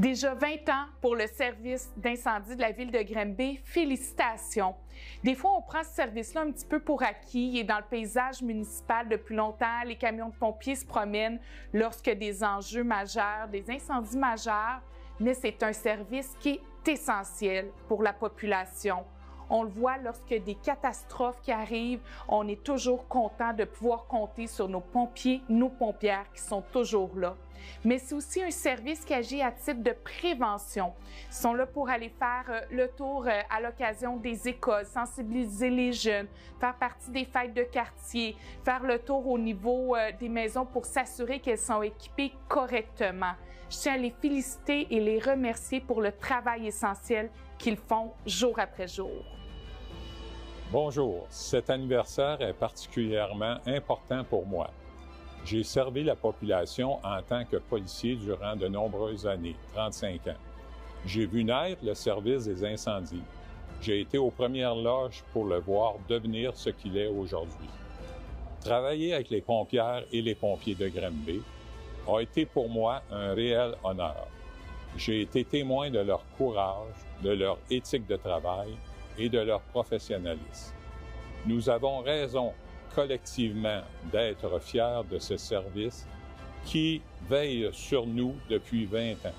Déjà 20 ans pour le service d'incendie de la ville de Grimby. Félicitations. Des fois, on prend ce service-là un petit peu pour acquis. Il dans le paysage municipal depuis longtemps. Les camions de pompiers se promènent lorsque des enjeux majeurs, des incendies majeurs, mais c'est un service qui est essentiel pour la population. On le voit lorsque des catastrophes qui arrivent, on est toujours content de pouvoir compter sur nos pompiers, nos pompières qui sont toujours là. Mais c'est aussi un service qui agit à titre de prévention. Ils sont là pour aller faire euh, le tour euh, à l'occasion des écoles, sensibiliser les jeunes, faire partie des fêtes de quartier, faire le tour au niveau euh, des maisons pour s'assurer qu'elles sont équipées correctement. Je tiens à les féliciter et les remercier pour le travail essentiel qu'ils font jour après jour. Bonjour, cet anniversaire est particulièrement important pour moi. J'ai servi la population en tant que policier durant de nombreuses années, 35 ans. J'ai vu naître le service des incendies. J'ai été aux premières loges pour le voir devenir ce qu'il est aujourd'hui. Travailler avec les pompières et les pompiers de Granby a été pour moi un réel honneur. J'ai été témoin de leur courage, de leur éthique de travail et de leur professionnalisme. Nous avons raison collectivement d'être fiers de ce service qui veille sur nous depuis 20 ans.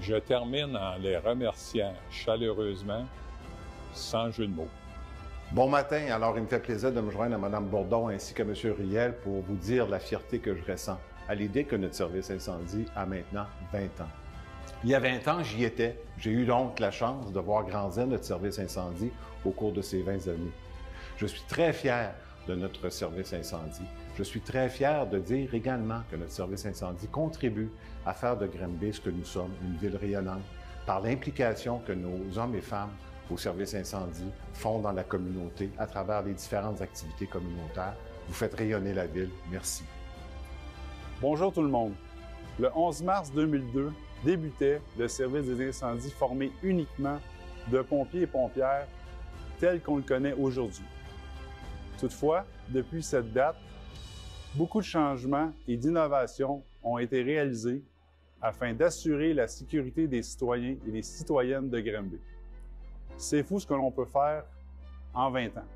Je termine en les remerciant chaleureusement, sans jeu de mots. Bon matin. Alors, il me fait plaisir de me joindre à Mme Bourdon ainsi qu'à M. Riel pour vous dire la fierté que je ressens à l'idée que notre service incendie a maintenant 20 ans. Il y a 20 ans, j'y étais. J'ai eu donc la chance de voir grandir notre service incendie au cours de ces 20 années. Je suis très fier de notre service incendie. Je suis très fier de dire également que notre service incendie contribue à faire de Granby ce que nous sommes, une ville rayonnante, par l'implication que nos hommes et femmes au service incendie font dans la communauté à travers les différentes activités communautaires. Vous faites rayonner la ville. Merci. Bonjour tout le monde. Le 11 mars 2002 débutait le service des incendies formé uniquement de pompiers et pompières tels qu'on le connaît aujourd'hui. Toutefois, depuis cette date, beaucoup de changements et d'innovations ont été réalisés afin d'assurer la sécurité des citoyens et des citoyennes de Granby. C'est fou ce que l'on peut faire en 20 ans.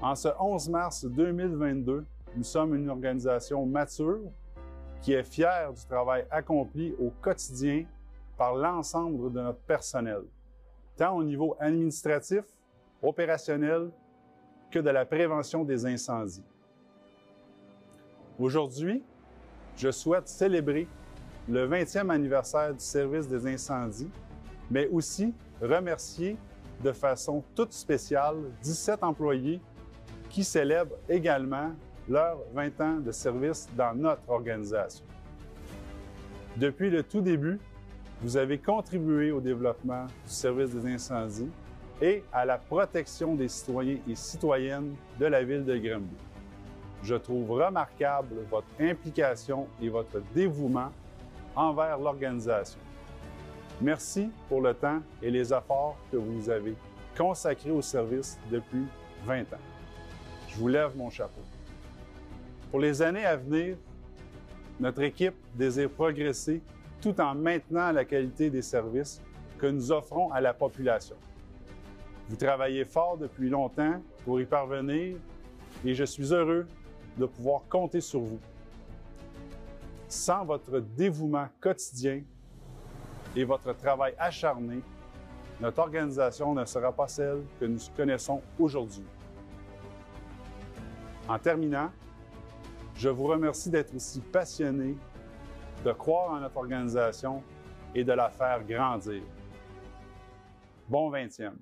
En ce 11 mars 2022, nous sommes une organisation mature qui est fier du travail accompli au quotidien par l'ensemble de notre personnel, tant au niveau administratif, opérationnel, que de la prévention des incendies. Aujourd'hui, je souhaite célébrer le 20e anniversaire du service des incendies, mais aussi remercier de façon toute spéciale 17 employés qui célèbrent également leurs 20 ans de service dans notre organisation. Depuis le tout début, vous avez contribué au développement du service des incendies et à la protection des citoyens et citoyennes de la ville de Grimby. Je trouve remarquable votre implication et votre dévouement envers l'organisation. Merci pour le temps et les efforts que vous avez consacrés au service depuis 20 ans. Je vous lève mon chapeau. Pour les années à venir, notre équipe désire progresser tout en maintenant la qualité des services que nous offrons à la population. Vous travaillez fort depuis longtemps pour y parvenir et je suis heureux de pouvoir compter sur vous. Sans votre dévouement quotidien et votre travail acharné, notre organisation ne sera pas celle que nous connaissons aujourd'hui. En terminant, je vous remercie d'être aussi passionné, de croire en notre organisation et de la faire grandir. Bon 20e.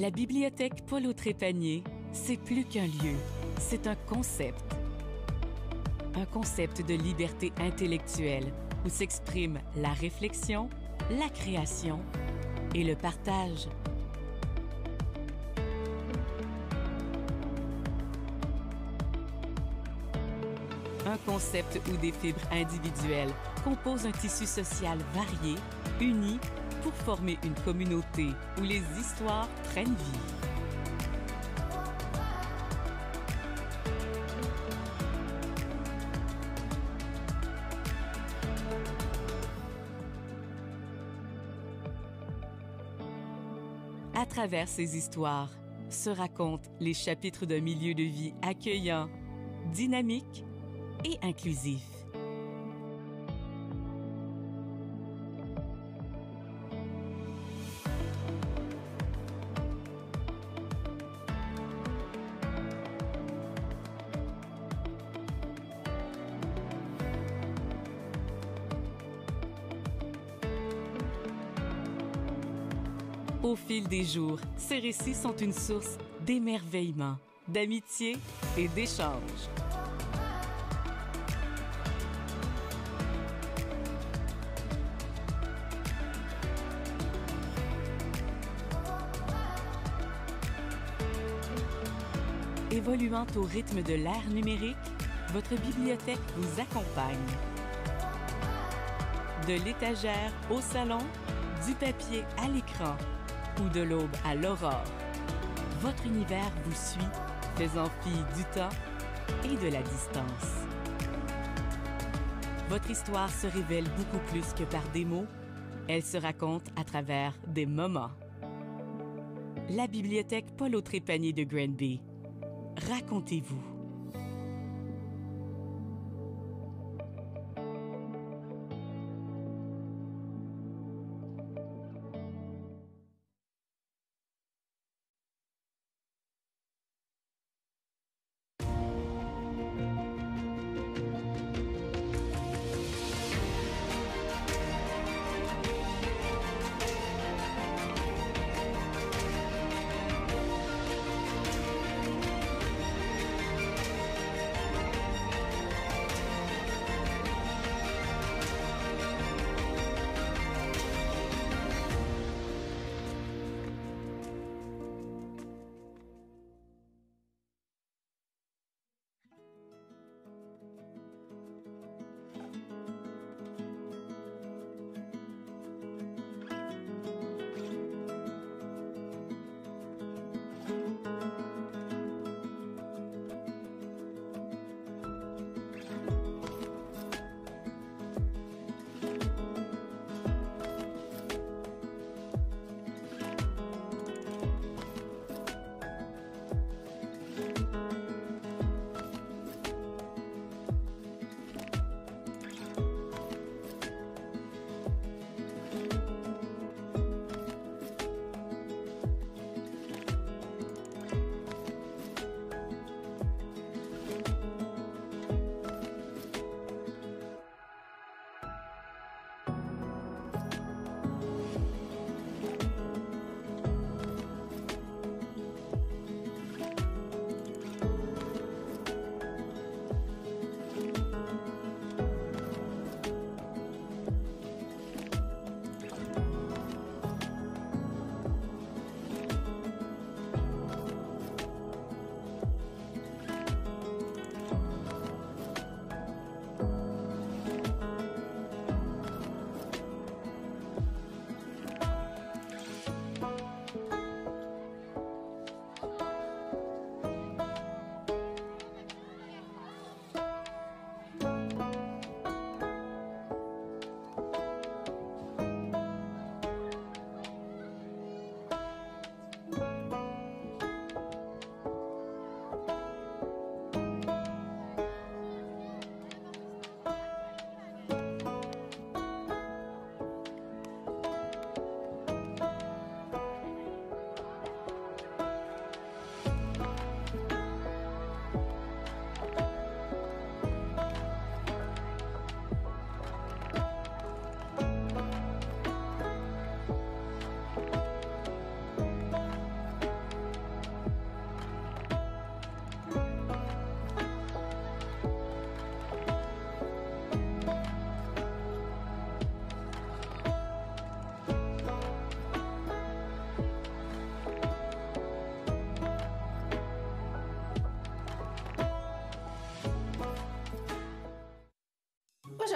La bibliothèque Paul trépanier c'est plus qu'un lieu, c'est un concept. Un concept de liberté intellectuelle où s'expriment la réflexion, la création et le partage. Un concept où des fibres individuelles composent un tissu social varié, uni pour former une communauté où les histoires prennent vie. À travers ces histoires, se racontent les chapitres d'un milieu de vie accueillant, dynamique et inclusif. des jours, ces récits sont une source d'émerveillement, d'amitié et d'échange. Évoluant au rythme de l'ère numérique, votre bibliothèque vous accompagne. De l'étagère au salon, du papier à l'écran de l'aube à l'aurore. Votre univers vous suit, faisant fi du temps et de la distance. Votre histoire se révèle beaucoup plus que par des mots, elle se raconte à travers des moments. La bibliothèque Paul Trépanier de Granby. Racontez-vous.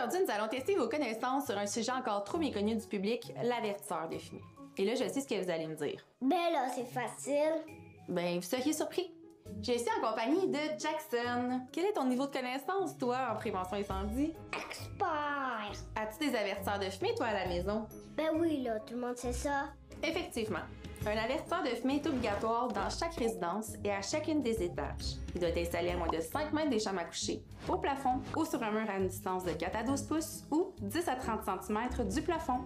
aujourd'hui, nous allons tester vos connaissances sur un sujet encore trop méconnu du public, l'avertisseur de fumée. Et là, je sais ce que vous allez me dire. Ben là, c'est facile. Ben, vous seriez surpris. Je suis en compagnie de Jackson. Quel est ton niveau de connaissance, toi, en prévention incendie? Expert! As-tu des avertisseurs de fumée, toi, à la maison? Ben oui, là, tout le monde sait ça. Effectivement. Un avertisseur de fumée est obligatoire dans chaque résidence et à chacune des étages. Il doit être installé à moins de 5 mètres des chambres à coucher au plafond ou sur un mur à une distance de 4 à 12 pouces ou 10 à 30 cm du plafond.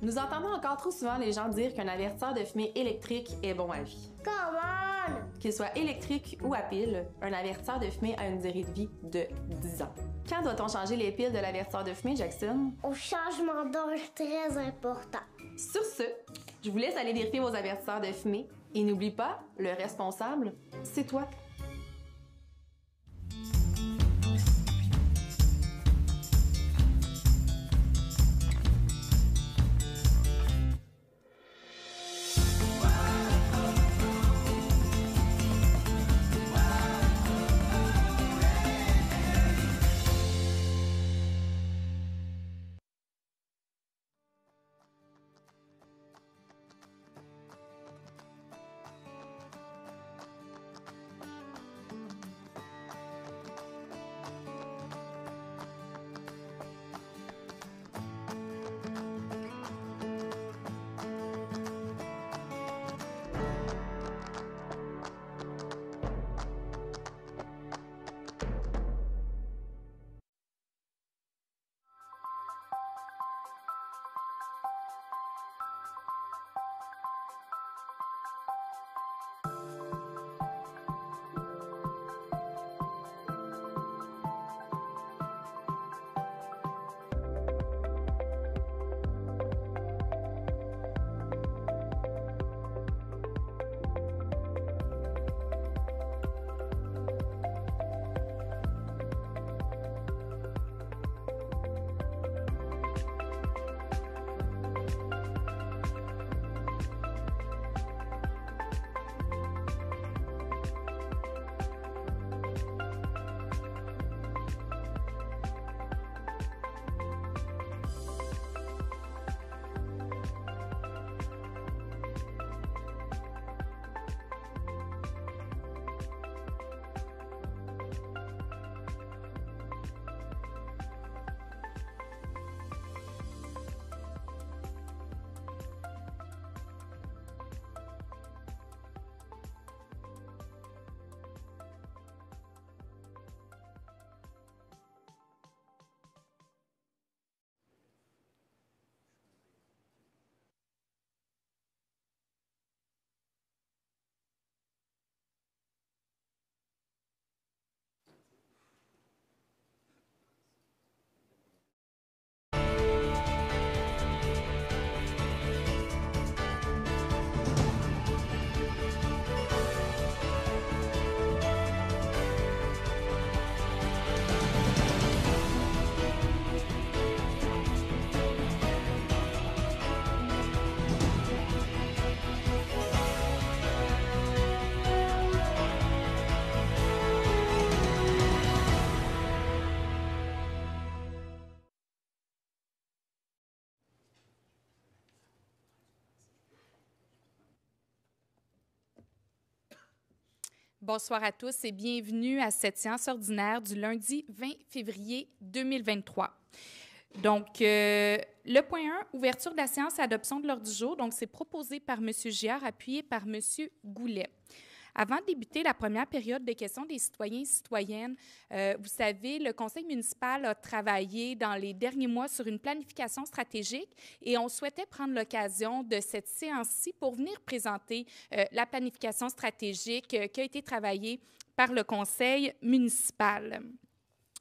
Nous entendons encore trop souvent les gens dire qu'un avertisseur de fumée électrique est bon à vie. Come Qu'il soit électrique ou à pile, un avertisseur de fumée a une durée de vie de 10 ans. Quand doit-on changer les piles de l'avertisseur de fumée, Jackson? Au changement d'orge très important. Sur ce, je vous laisse aller vérifier vos avertisseurs de fumée et n'oublie pas, le responsable, c'est toi. Bonsoir à tous et bienvenue à cette séance ordinaire du lundi 20 février 2023. Donc, euh, le point 1, ouverture de la séance et adoption de l'ordre du jour. Donc, c'est proposé par M. Giard, appuyé par M. Goulet. Avant de débuter la première période des questions des citoyens et citoyennes, euh, vous savez, le conseil municipal a travaillé dans les derniers mois sur une planification stratégique et on souhaitait prendre l'occasion de cette séance-ci pour venir présenter euh, la planification stratégique euh, qui a été travaillée par le conseil municipal.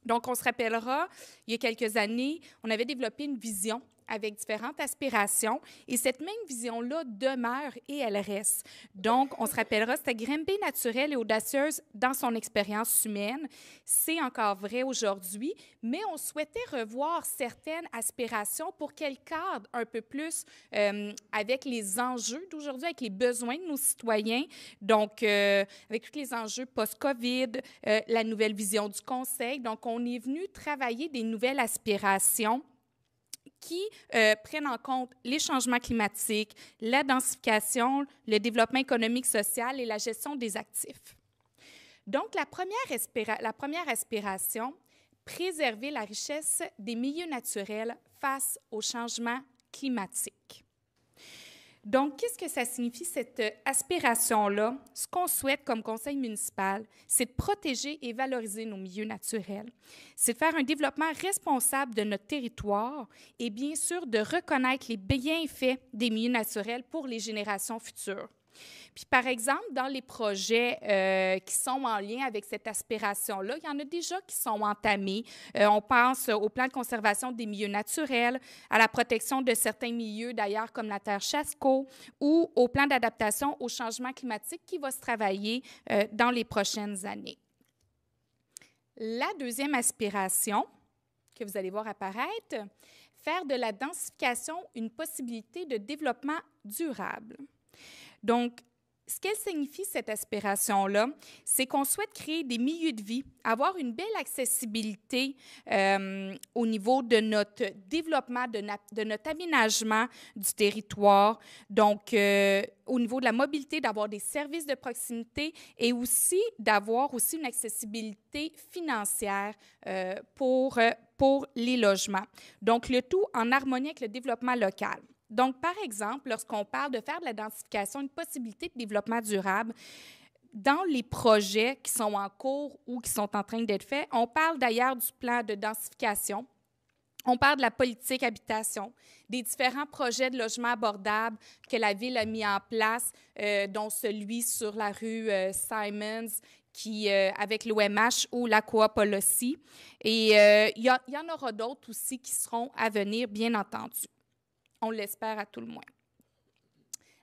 Donc, on se rappellera, il y a quelques années, on avait développé une vision avec différentes aspirations et cette même vision-là demeure et elle reste. Donc, on se rappellera, cette grimpée naturelle et audacieuse dans son expérience humaine. C'est encore vrai aujourd'hui, mais on souhaitait revoir certaines aspirations pour qu'elles cadrent un peu plus euh, avec les enjeux d'aujourd'hui, avec les besoins de nos citoyens, donc euh, avec tous les enjeux post-COVID, euh, la nouvelle vision du Conseil. Donc, on est venu travailler des nouvelles aspirations qui euh, prennent en compte les changements climatiques, la densification, le développement économique, social et la gestion des actifs. Donc, la première, la première aspiration, préserver la richesse des milieux naturels face aux changements climatiques. Donc, qu'est-ce que ça signifie, cette euh, aspiration-là? Ce qu'on souhaite comme conseil municipal, c'est de protéger et valoriser nos milieux naturels. C'est de faire un développement responsable de notre territoire et bien sûr de reconnaître les bienfaits des milieux naturels pour les générations futures. Puis, par exemple, dans les projets euh, qui sont en lien avec cette aspiration-là, il y en a déjà qui sont entamés. Euh, on pense au plan de conservation des milieux naturels, à la protection de certains milieux, d'ailleurs, comme la terre Chasco, ou au plan d'adaptation au changement climatique qui va se travailler euh, dans les prochaines années. La deuxième aspiration que vous allez voir apparaître, faire de la densification une possibilité de développement durable. Donc, ce qu'elle signifie, cette aspiration-là, c'est qu'on souhaite créer des milieux de vie, avoir une belle accessibilité euh, au niveau de notre développement, de, notre aménagement du territoire, donc euh, au niveau de la mobilité, d'avoir des services de proximité et aussi d'avoir aussi une accessibilité financière euh, pour, pour les logements. Donc, le tout en harmonie avec le développement local. Donc, par exemple, lorsqu'on parle de faire de la densification une possibilité de développement durable, dans les projets qui sont en cours ou qui sont en train d'être faits, on parle d'ailleurs du plan de densification. On parle de la politique habitation, des différents projets de logement abordable que la Ville a mis en place, euh, dont celui sur la rue euh, Simons, qui, euh, avec l'OMH ou la policy Et il y en aura d'autres aussi qui seront à venir, bien entendu. On l'espère à tout le moins.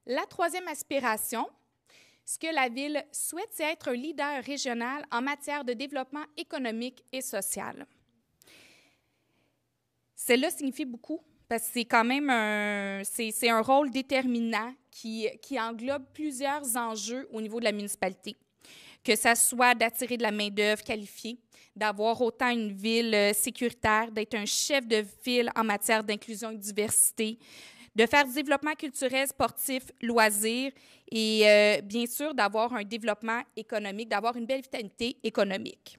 La troisième aspiration, ce que la ville souhaite, être un leader régional en matière de développement économique et social. Cela signifie beaucoup parce que c'est quand même un, c'est, un rôle déterminant qui, qui englobe plusieurs enjeux au niveau de la municipalité que ça soit d'attirer de la main-d'œuvre qualifiée, d'avoir autant une ville euh, sécuritaire, d'être un chef de ville en matière d'inclusion et de diversité, de faire du développement culturel, sportif, loisirs et euh, bien sûr d'avoir un développement économique, d'avoir une belle vitalité économique.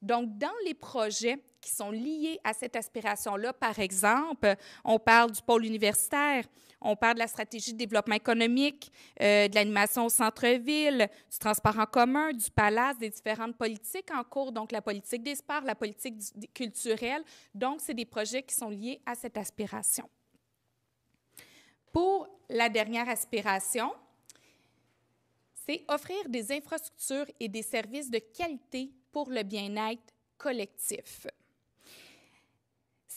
Donc, dans les projets qui sont liés à cette aspiration-là, par exemple, on parle du pôle universitaire, on parle de la stratégie de développement économique, euh, de l'animation au centre-ville, du transport en commun, du palace, des différentes politiques en cours, donc la politique des sports, la politique culturelle. Donc, c'est des projets qui sont liés à cette aspiration. Pour la dernière aspiration, c'est offrir des infrastructures et des services de qualité pour le bien-être collectif.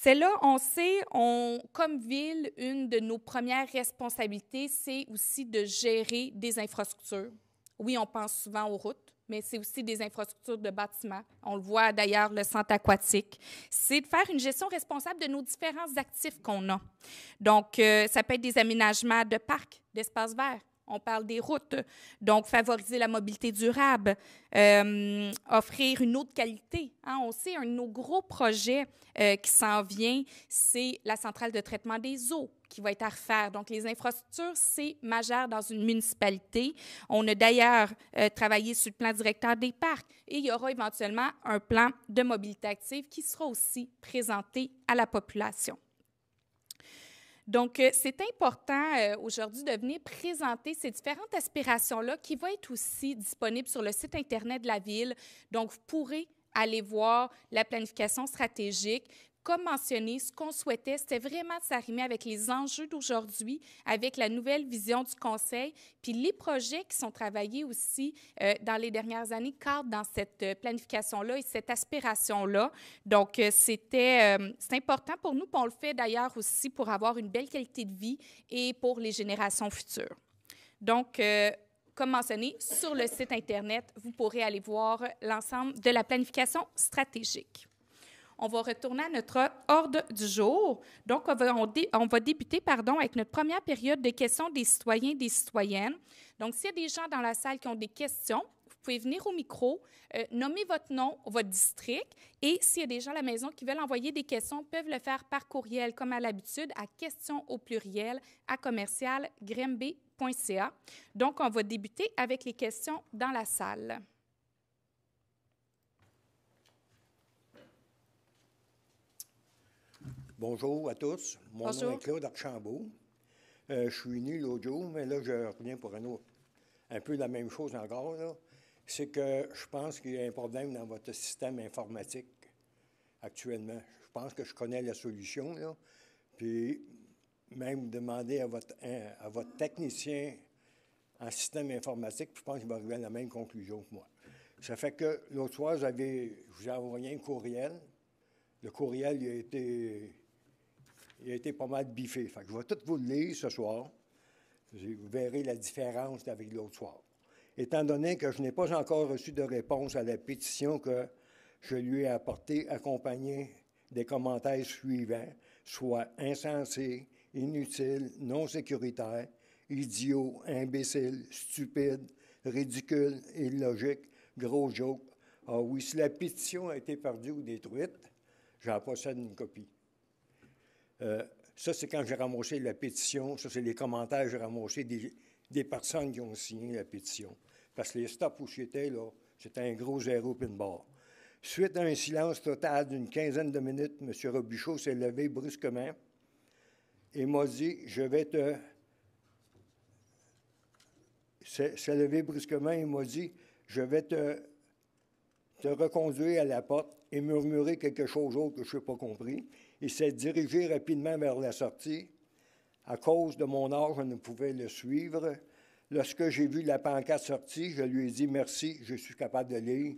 C'est là on sait, on, comme ville, une de nos premières responsabilités, c'est aussi de gérer des infrastructures. Oui, on pense souvent aux routes, mais c'est aussi des infrastructures de bâtiments. On le voit d'ailleurs, le centre aquatique. C'est de faire une gestion responsable de nos différents actifs qu'on a. Donc, euh, ça peut être des aménagements de parcs, d'espaces verts, on parle des routes, donc favoriser la mobilité durable, euh, offrir une eau de qualité. Hein. On sait, un de nos gros projets euh, qui s'en vient, c'est la centrale de traitement des eaux qui va être à refaire. Donc, les infrastructures, c'est majeur dans une municipalité. On a d'ailleurs euh, travaillé sur le plan directeur des parcs et il y aura éventuellement un plan de mobilité active qui sera aussi présenté à la population. Donc, euh, c'est important euh, aujourd'hui de venir présenter ces différentes aspirations-là qui vont être aussi disponibles sur le site Internet de la Ville. Donc, vous pourrez aller voir la planification stratégique, comme mentionné, ce qu'on souhaitait, c'était vraiment de s'arrimer avec les enjeux d'aujourd'hui, avec la nouvelle vision du Conseil, puis les projets qui sont travaillés aussi euh, dans les dernières années cadrent dans cette euh, planification-là et cette aspiration-là. Donc, euh, c'était c'est important pour nous, puis on le fait d'ailleurs aussi pour avoir une belle qualité de vie et pour les générations futures. Donc, comme mentionné, sur le site Internet, vous pourrez aller voir l'ensemble de la planification stratégique on va retourner à notre ordre du jour. Donc, on va, on débuter pardon, avec notre première période de questions des citoyens et des citoyennes. Donc, s'il y a des gens dans la salle qui ont des questions, vous pouvez venir au micro, euh, nommer votre nom, votre district, et s'il y a des gens à la maison qui veulent envoyer des questions, peuvent le faire par courriel, comme à l'habitude, à questions au pluriel, à commercial, Donc, on va débuter avec les questions dans la salle. Bonjour à tous. Mon nom est Claude Archambault. Euh, je suis né l'autre jour, mais là, je reviens pour un autre. Un peu la même chose encore, C'est que je pense qu'il y a un problème dans votre système informatique actuellement. Je pense que je connais la solution, Puis, même demander hein, à votre, technicien en système informatique, je pense qu'il va arriver à la même conclusion que moi. Ça fait que l'autre soir, je vous ai envoyé un courriel. Le courriel il a été il a été pas mal biffé. je vais tout vous le lire ce soir. Vous verrez la différence avec l'autre soir. Étant donné que je n'ai pas encore reçu de réponse à la pétition que je lui ai apportée, accompagnée des commentaires suivants, soit insensé, inutile, non sécuritaire, idiot, imbécile, stupide, ridicule, illogique, gros joke. Ah oui, si la pétition a été perdue ou détruite, j'en possède une copie. Euh, ça, c'est quand j'ai ramassé la pétition. Ça, c'est les commentaires que j'ai ramassés des, personnes qui ont signé la pétition. Parce que les stops où j'étais, là, c'était un gros zéro pin barre. Suite à un silence total d'une quinzaine de minutes, M. Robichaud s'est levé brusquement et m'a dit Je vais te. S'est levé brusquement et m'a dit Je vais te, te reconduire à la porte et murmurer quelque chose d'autre que je n'ai pas compris. Il s'est dirigé rapidement vers la sortie. À cause de mon âge, je ne pouvais le suivre. Lorsque j'ai vu la pancarte sortie, je lui ai dit merci, je suis capable de lire.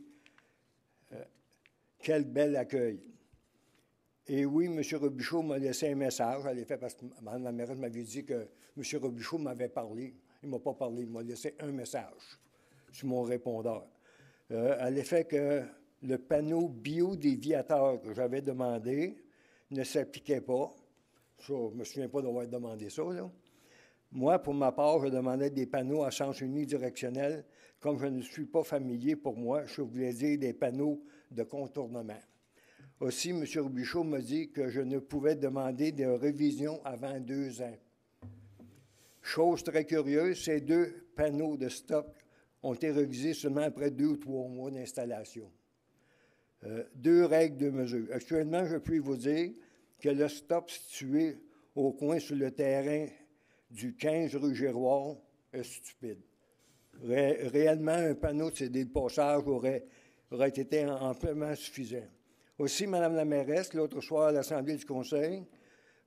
Euh, quel bel accueil. Et oui, M. Robichaud m'a laissé un message à l'effet parce que Mme la mairesse m'avait dit que M. Robichaud m'avait parlé. Il ne m'a pas parlé, il m'a laissé un message sur mon répondeur. Euh, à l'effet que le panneau bio que j'avais demandé ne s'appliquait pas. je ne me souviens pas d'avoir demandé ça. Là. Moi, pour ma part, je demandais des panneaux à sens unidirectionnel. Comme je ne suis pas familier pour moi, je voulais dire des panneaux de contournement. Aussi, M. Rubichot m'a dit que je ne pouvais demander des révisions avant deux ans. Chose très curieuse, ces deux panneaux de stock ont été révisés seulement après deux ou trois mois d'installation. Euh, deux règles de mesure. Actuellement, je puis vous dire que le stop situé au coin sur le terrain du 15 rue Giroir est stupide. réellement, un panneau de CD de passage aurait, aurait été amplement suffisant. Aussi, Madame la mairesse, l'autre soir à l'Assemblée du Conseil,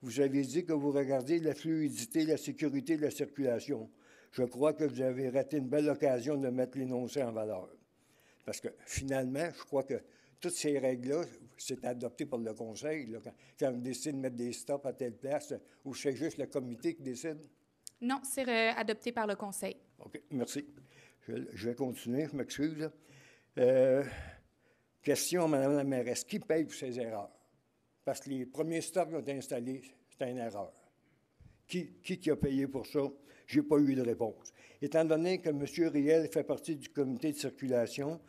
vous avez dit que vous regardiez la fluidité, la sécurité de la circulation. Je crois que vous avez raté une belle occasion de mettre l'énoncé en valeur. Parce que finalement, je crois que toutes ces règles-là, c'est adopté par le conseil. quand, on décide de mettre des stops à telle place, ou c'est juste le comité qui décide? Non, c'est euh, adopté par le conseil. OK, merci. Je, vais continuer, je m'excuse. Question euh, question, Madame la mairesse, qui paye pour ces erreurs? Parce que les premiers stops qui ont été installés, c'est une erreur. Qui, qui, qui, a payé pour ça? Je n'ai pas eu de réponse. Étant donné que M. Riel fait partie du comité de circulation,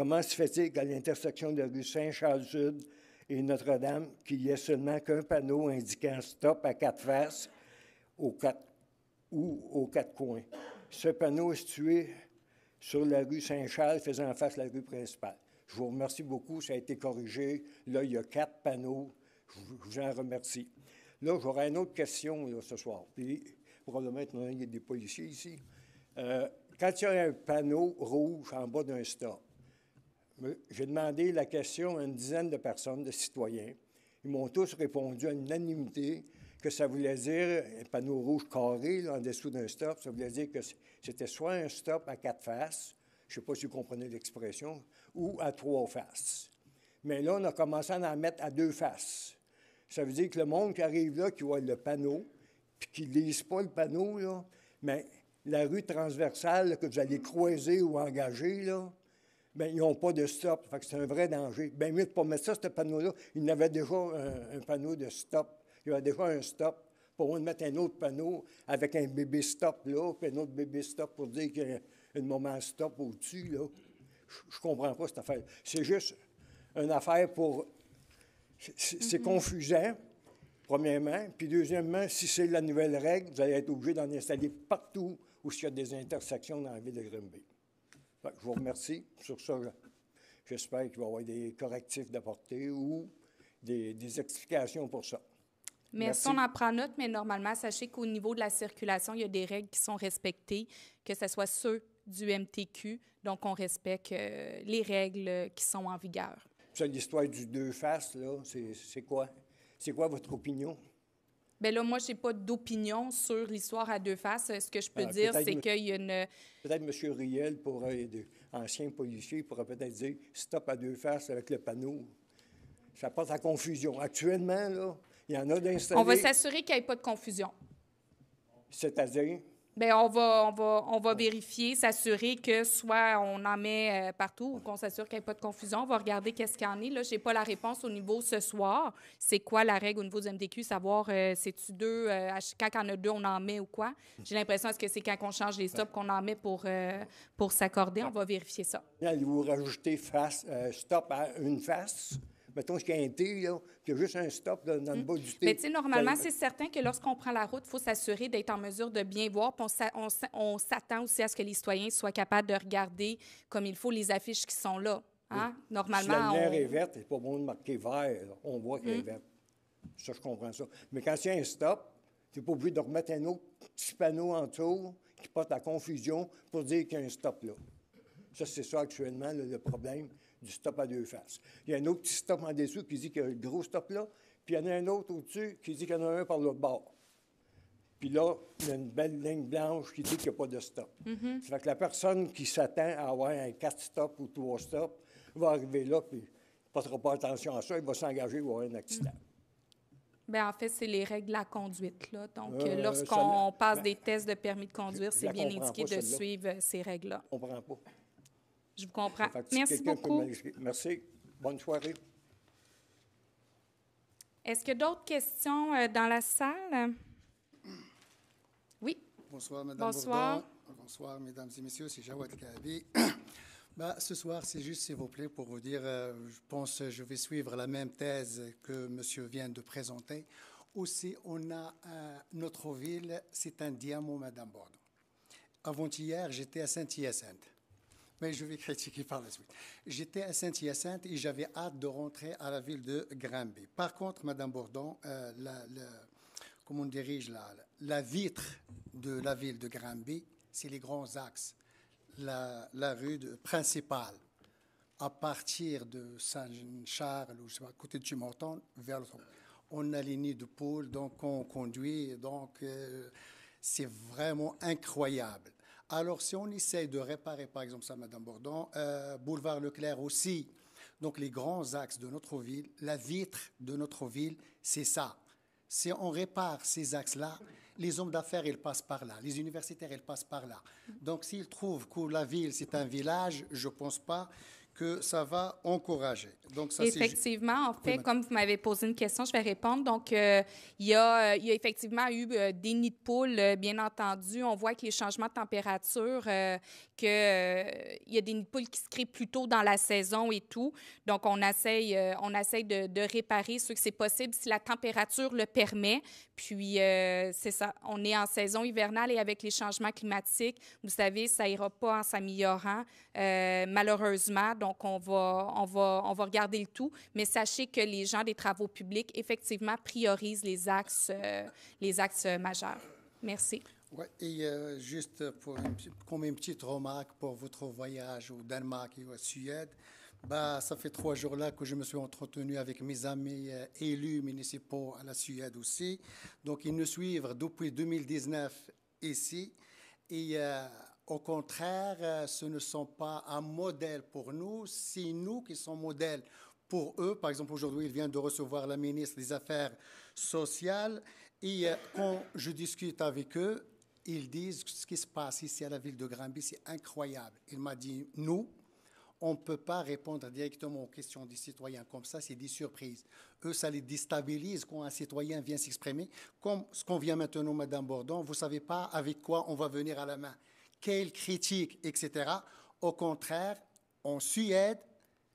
Comment se fait-il qu'à l'intersection de la rue Saint-Charles-Sud et Notre-Dame, qu'il n'y ait seulement qu'un panneau indiquant stop à quatre faces aux quatre, ou aux quatre coins? Ce panneau est situé sur la rue Saint-Charles, faisant face à la rue principale. Je vous remercie beaucoup, ça a été corrigé. Là, il y a quatre panneaux. Je vous en remercie. Là, j'aurai une autre question ce soir. Puis, probablement, il y a des policiers ici. Euh, quand il y a un panneau rouge en bas d'un stop, j'ai demandé la question à une dizaine de personnes, de citoyens. Ils m'ont tous répondu à l'unanimité unanimité que ça voulait dire, un panneau rouge carré en dessous d'un stop, ça voulait dire que c'était soit un stop à quatre faces, je ne sais pas si vous comprenez l'expression, ou à trois faces. Mais là, on a commencé à en mettre à deux faces. Ça veut dire que le monde qui arrive là, qui voit le panneau, puis qui ne lise pas le panneau, là, mais la rue transversale que vous allez croiser ou engager, là, Bien, ils n'ont pas de stop. Fait c'est un vrai danger. Bien mieux pour mettre ça, ce panneau-là. Ils avait déjà un, panneau de stop. Il y avait déjà un stop. Pour de mettre un autre panneau avec un bébé stop là, puis un autre bébé stop pour dire qu'il y a un moment stop au-dessus. Là. Je ne comprends pas cette affaire. C'est juste une affaire pour. C'est, mm-hmm. confusant, premièrement. Puis deuxièmement, si c'est la nouvelle règle, vous allez être obligé d'en installer partout où il y a des intersections dans la ville de Grimby je vous remercie. Sur ça, j'espère qu'il va y avoir des correctifs d'apporter ou des, explications pour ça. Merci. on en prend note, mais normalement, sachez qu'au niveau de la circulation, il y a des règles qui sont respectées, que ce soit ceux du MTQ. Donc, on respecte euh, les règles qui sont en vigueur. C'est l'histoire du deux faces, là, c'est quoi? C'est quoi votre opinion? Bien là, moi, je n'ai pas d'opinion sur l'histoire à deux faces. Ce que je peux ah, dire, c'est qu'il y a une... Peut-être M. Riel, pour, un ancien policier, pourrait peut-être dire stop à deux faces avec le panneau. Ça porte à confusion. Actuellement, là, il y en a d'installés... On va s'assurer qu'il n'y ait pas de confusion. C'est-à-dire? Ben, on va, vérifier, s'assurer que soit on en met euh, partout ou qu'on s'assure qu'il n'y ait pas de confusion. On va regarder qu'est-ce qu'il y en a. Là, je n'ai pas la réponse au niveau ce soir. C'est quoi la règle au niveau des MDQ? Savoir, euh, c'est-tu deux, euh, quand il en a deux, on en met ou quoi? J'ai l'impression, est que c'est quand on change les stops qu'on en met pour, pour s'accorder? On va vérifier ça. Allez-vous rajouter face, stop à une face? mettons, qu'il y a un thé, là, y a juste un stop dans le mm. bas du thé. Mais tu sais, normalement, c'est certain que lorsqu'on prend la route, il faut s'assurer d'être en mesure de bien voir. Puis on s'attend aussi à ce que les citoyens soient capables de regarder comme il faut les affiches qui sont là. Hein? Normalement, si la lumière on... est verte, c'est pas bon de marquer vert. On voit qu'elle est mm. verte. Ça, je comprends ça. Mais quand il y a un stop, tu n'es pas obligé de remettre un autre petit panneau en tour qui porte la confusion pour dire qu'il y a un stop là. Ça, c'est ça actuellement le problème du stop à deux faces. Il y a un autre petit stop en dessous qui dit qu'il y a un gros stop là, puis il y en a un autre au-dessus qui dit qu'il y en a un par le bas. Puis là, il y a une belle ligne blanche qui dit qu'il n'y a pas de stop. Mm-hmm. Ça fait que la personne qui s'attend à avoir un 4 stop ou trois stop va arriver là, puis ne trop pas attention à ça, il va s'engager ou avoir un accident. Mm-hmm. Bien, en fait, c'est les règles de la conduite. Là. Donc, euh, lorsqu'on passe ben, des tests de permis de conduire, c'est bien indiqué de suivre euh, ces règles-là. On ne pas. Je vous comprends. Merci beaucoup. Merci. Bonne soirée. Est-ce que d'autres questions euh, dans la salle? Oui. Bonsoir, Madame Bonsoir. Bonsoir, Mesdames et Messieurs. C'est Jawad Kabi. Ben, ce soir, c'est juste, s'il vous plaît, pour vous dire, euh, je pense que euh, je vais suivre la même thèse que monsieur vient de présenter. Aussi, on a notre ville, c'est un diamant, Madame Bordeaux. Avant-hier, j'étais à Saint-Hyacinthe mais je vais critiquer par la suite. J'étais à Saint-Hyacinthe et j'avais hâte de rentrer à la ville de Granby. Par contre, Madame Bourdon, euh, la, comment on dirige la, la vitre de la ville de Granby, c'est les grands axes, la, rue principale à partir de Saint-Charles ou je sais pas, à côté de Chimonton vers le On a les nids de poules, donc on conduit, donc euh, c'est vraiment incroyable. Alors, si on essaie de réparer, par exemple, ça, Madame Bourdon, euh, boulevard Leclerc aussi, donc les grands axes de notre ville, la vitre de notre ville, c'est ça. Si on répare ces axes-là, les hommes d'affaires, ils passent par là. Les universitaires, ils passent par là. Donc, s'ils trouvent que la ville, c'est un village, je ne pense pas que ça va encourager. Donc, effectivement, en fait, comme vous m'avez posé une question, je vais répondre. Donc, euh, euh, il, y a, effectivement eu euh, des nids de poules, bien entendu. On voit que les changements de température, qu'il il y a des nids de poules qui se créent plus tôt dans la saison et tout. Donc, on essaye, on essaye de, réparer ce que c'est possible si la température le permet. Puis, c'est ça, on est en saison hivernale et avec les changements climatiques, vous savez, ça ira pas en s'améliorant, malheureusement. Donc, donc, on va, on, va, on va regarder le tout, mais sachez que les gens des travaux publics, effectivement, priorisent les axes, euh, les axes euh, majeurs. Merci. Oui, et euh, juste pour une, comme une petite remarque pour votre voyage au Danemark et au Suède, bah, ça fait trois jours là que je me suis entretenu avec mes amis élus municipaux à la Suède aussi. Donc, ils nous suivent depuis 2019 ici. Et au contraire, euh, ce ne sont pas un modèle pour nous, c'est nous qui sommes modèles pour eux. Par exemple, aujourd'hui, il vient de recevoir la ministre des Affaires sociales et euh, quand je discute avec eux, ils disent ce qui se passe ici à la ville de Granby, c'est incroyable. Il m'a dit, nous, on ne peut pas répondre directement aux questions des citoyens. Comme ça, c'est des surprises. Eux, ça les déstabilise quand un citoyen vient s'exprimer. Comme ce qu'on vient maintenant, Madame Bordon, vous ne savez pas avec quoi on va venir à la main quelle critique, etc. Au contraire, en Suède,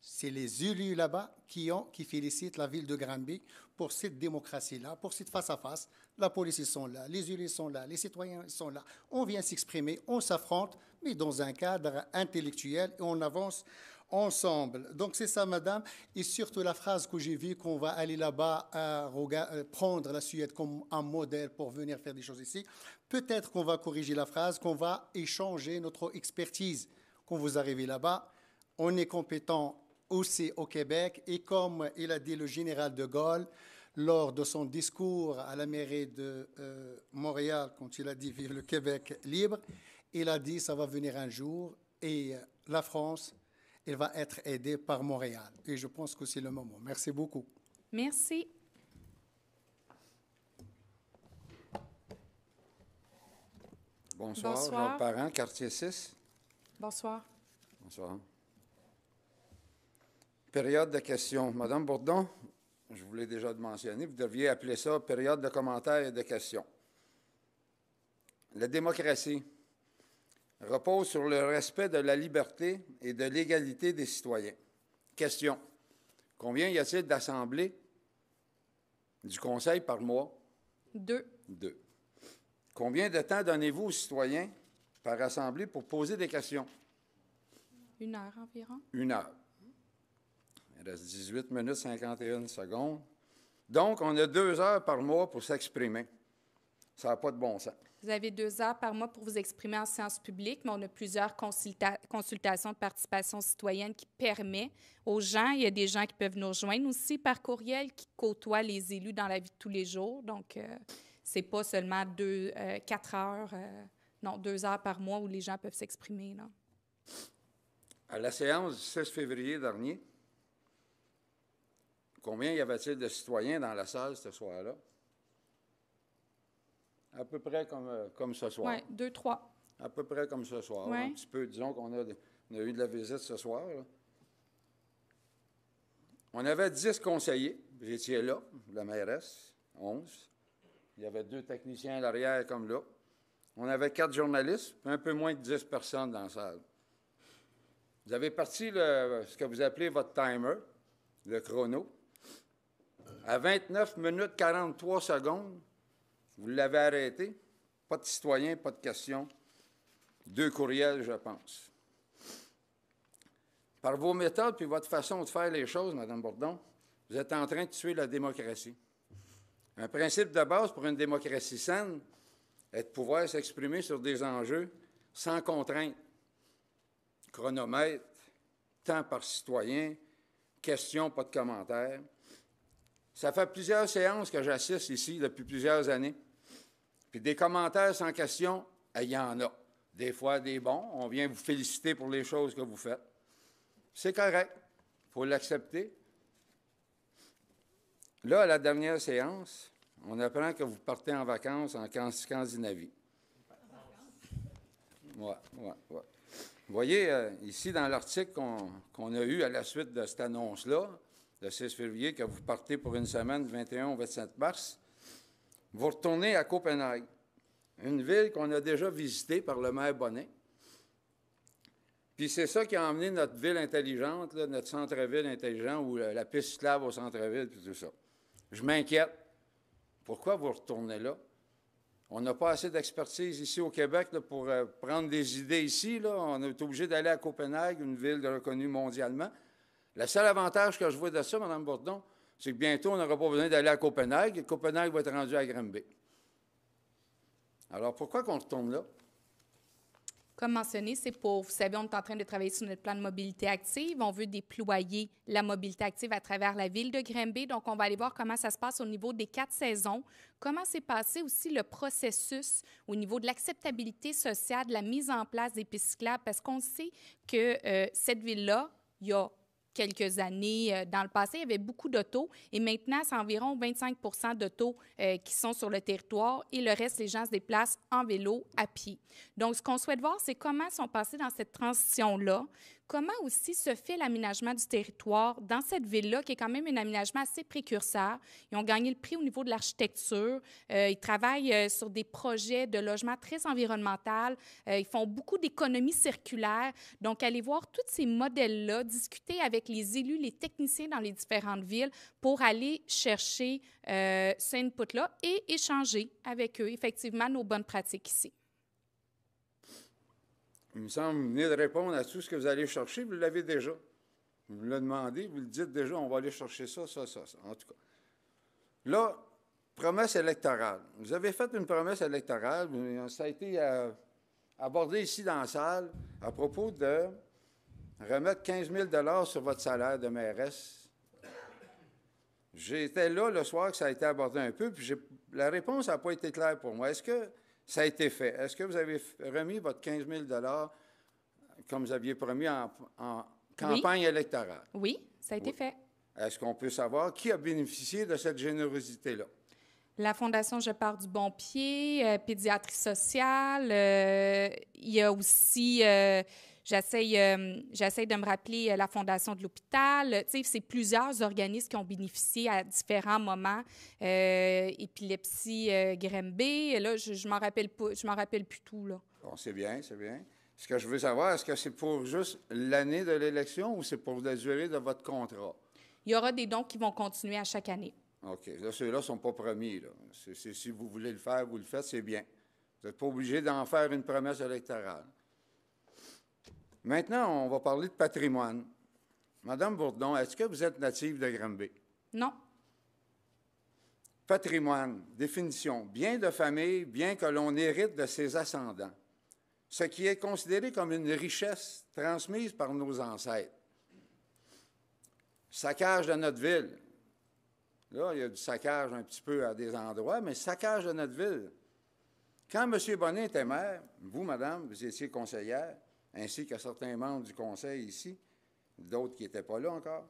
c'est les élus là-bas qui, qui félicitent la ville de Granby pour cette démocratie-là, pour cette face-à-face. La police, ils sont là, les élus sont là, les citoyens, sont là. On vient s'exprimer, on s'affronte, mais dans un cadre intellectuel et on avance ensemble. Donc c'est ça, madame. Et surtout la phrase que j'ai vue, qu'on va aller là-bas euh, euh, prendre la Suède comme un modèle pour venir faire des choses ici. Peut-être qu'on va corriger la phrase, qu'on va échanger notre expertise. Quand vous arrivez là-bas, on est compétent aussi au Québec. Et comme il a dit le général de Gaulle, lors de son discours à la mairie de euh, Montréal, quand il a dit vivre le Québec libre, il a dit ça va venir un jour et la France il va être aidé par Montréal. Et je pense que c'est le moment. Merci beaucoup. Merci. Bonsoir, Bonsoir. Jean Parent, quartier 6. Bonsoir. Bonsoir. Période de questions. Madame Bourdon, je voulais l'ai déjà mentionner. vous deviez appeler ça période de commentaires et de questions. La démocratie repose sur le respect de la liberté et de l'égalité des citoyens. Question. Combien y a-t-il d'assemblées du Conseil par mois? Deux. Deux. Combien de temps donnez-vous aux citoyens par assemblée pour poser des questions? Une heure environ. Une heure. Il reste 18 minutes 51 secondes. Donc, on a deux heures par mois pour s'exprimer. Ça n'a pas de bon sens. Vous avez deux heures par mois pour vous exprimer en séance publique, mais on a plusieurs consultations de participation citoyenne qui permet aux gens, il y a des gens qui peuvent nous rejoindre aussi par courriel, qui côtoient les élus dans la vie de tous les jours. Donc, euh, ce n'est pas seulement deux, euh, quatre heures, euh, non, deux heures par mois où les gens peuvent s'exprimer. À la séance du 16 février dernier, combien y avait-il de citoyens dans la salle ce soir-là? À peu près comme, euh, comme ce soir. Oui, deux, trois. À peu près comme ce soir. Un petit peu, disons qu'on a, eu de la visite ce soir. On avait dix conseillers. J'étais là, la mairesse, onze. Il y avait deux techniciens à l'arrière comme là. On avait quatre journalistes, un peu moins de dix personnes dans la salle. Vous avez parti le, ce que vous appelez votre timer, le chrono. À 29 minutes 43 secondes, vous l'avez arrêté. Pas de citoyen, pas de question. Deux courriels, je pense. Par vos méthodes et votre façon de faire les choses, Mme Bourdon, vous êtes en train de tuer la démocratie. Un principe de base pour une démocratie saine est de pouvoir s'exprimer sur des enjeux sans contrainte. Chronomètre, temps par citoyen, question, pas de commentaires. Ça fait plusieurs séances que j'assiste ici depuis plusieurs années. Puis des commentaires sans question, eh, il y en a. Des fois, des bons. On vient vous féliciter pour les choses que vous faites. C'est correct. Il faut l'accepter. Là, à la dernière séance, on apprend que vous partez en vacances en Scandinavie. Ouais, ouais, ouais. Vous voyez, euh, ici, dans l'article qu'on a eu à la suite de cette annonce-là, le 6 février, que vous partez pour une semaine du 21 au 27 mars, vous retournez à Copenhague, une ville qu'on a déjà visitée par le maire Bonnet. Puis c'est ça qui a emmené notre ville intelligente, notre centre-ville intelligent, ou la, piste slave au centre-ville, puis tout ça. Je m'inquiète. Pourquoi vous retournez là? On n'a pas assez d'expertise ici au Québec pour euh, prendre des idées ici. On est obligé d'aller à Copenhague, une ville reconnue mondialement. Le seul avantage que je vois de ça, Mme Bourdon, c'est que bientôt, on n'aura pas besoin d'aller à Copenhague. Copenhague va être rendu à Granby. Alors, pourquoi qu'on retourne là? Comme mentionné, c'est pour, vous savez, on est en train de travailler sur notre plan de mobilité active. On veut déployer la mobilité active à travers la ville de Grimby. Donc, on va aller voir comment ça se passe au niveau des quatre saisons, comment s'est passé aussi le processus au niveau de l'acceptabilité sociale, de la mise en place des pistes cyclables, parce qu'on sait que euh, cette ville-là, il y a quelques années. Euh, dans le passé, il y avait beaucoup d'autos et maintenant, c'est environ 25 d'autos euh, qui sont sur le territoire et le reste, les gens se déplacent en vélo, à pied. Donc, ce qu'on souhaite voir, c'est comment sont passés dans cette transition-là Comment aussi se fait l'aménagement du territoire dans cette ville-là, qui est quand même un aménagement assez précurseur? Ils ont gagné le prix au niveau de l'architecture. Euh, ils travaillent euh, sur des projets de logement très environnemental. Euh, ils font beaucoup d'économies circulaires. Donc, allez voir tous ces modèles-là, discuter avec les élus, les techniciens dans les différentes villes pour aller chercher euh, ce input-là et échanger avec eux, effectivement, nos bonnes pratiques ici il me semble, vous venez de répondre à tout ce que vous allez chercher, vous l'avez déjà. Vous me le demandez, vous le dites déjà, on va aller chercher ça, ça, ça, ça, en tout cas. Là, promesse électorale. Vous avez fait une promesse électorale, ça a été euh, abordé ici dans la salle à propos de remettre 15 000 sur votre salaire de mairesse. J'étais là le soir que ça a été abordé un peu, puis la réponse n'a pas été claire pour moi. Est-ce que ça a été fait. Est-ce que vous avez remis votre 15 000 comme vous aviez promis en, campagne électorale? Oui, ça a été fait. Est-ce qu'on peut savoir qui a bénéficié de cette générosité-là? La Fondation Je pars du bon pied, euh, pédiatrie sociale. Euh, il y a aussi. Euh, J'essaie euh, de me rappeler euh, la fondation de l'hôpital. Tu sais, c'est plusieurs organismes qui ont bénéficié à différents moments. Euh, épilepsie euh, là, je, ne m'en rappelle pas, je m'en rappelle plus tout là. Bon, c'est bien, c'est bien. Ce que je veux savoir, est-ce que c'est pour juste l'année de l'élection ou c'est pour la durée de votre contrat? Il y aura des dons qui vont continuer à chaque année. OK. ceux-là ne sont pas promis. Là. si vous voulez le faire, vous le faites, c'est bien. Vous n'êtes pas obligé d'en faire une promesse électorale. Maintenant, on va parler de patrimoine. Madame Bourdon, est-ce que vous êtes native de Granby? Non. Patrimoine, définition, bien de famille, bien que l'on hérite de ses ascendants, ce qui est considéré comme une richesse transmise par nos ancêtres. Saccage de notre ville. Là, il y a du saccage un petit peu à des endroits, mais saccage de notre ville. Quand M. Bonnet était maire, vous, madame, vous étiez conseillère, ainsi qu'à certains membres du Conseil ici, d'autres qui n'étaient pas là encore,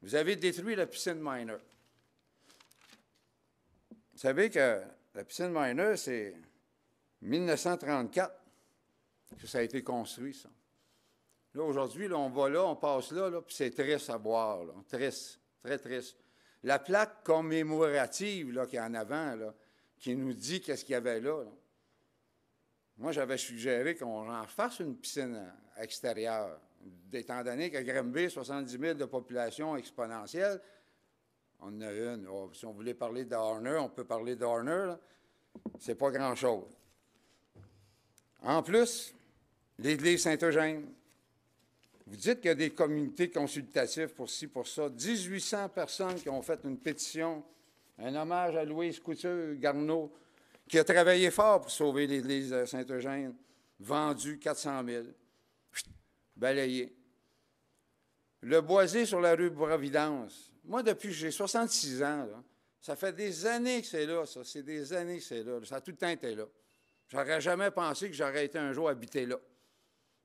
vous avez détruit la piscine Miner. Vous savez que la piscine Miner, c'est 1934 que ça a été construit, ça. Là, aujourd'hui, on va là, on passe là, là puis c'est triste à boire, là. triste, très triste. La plaque commémorative là, qui est en avant, là, qui nous dit qu'est-ce qu'il y avait là. Moi, j'avais suggéré qu'on en fasse une piscine extérieure. Étant donné qu'à Grimby, 70 000 de population exponentielle, on en a une. Oh, si on voulait parler d'Horner, on peut parler d'Horner. C'est pas grand-chose. En plus, l'église Saint-Eugène. Vous dites qu'il y a des communautés consultatives pour ci, pour ça. 1800 personnes qui ont fait une pétition, un hommage à Louise Couture, Garneau, qui a travaillé fort pour sauver l'Église euh, de Saint-Eugène, vendu 400 000, balayé. Le boisé sur la rue Providence. Moi, depuis que j'ai 66 ans, ça fait des années que c'est là, ça. C'est des années que c'est là. Ça a tout le temps été là. J'aurais jamais pensé que j'aurais été un jour habité là.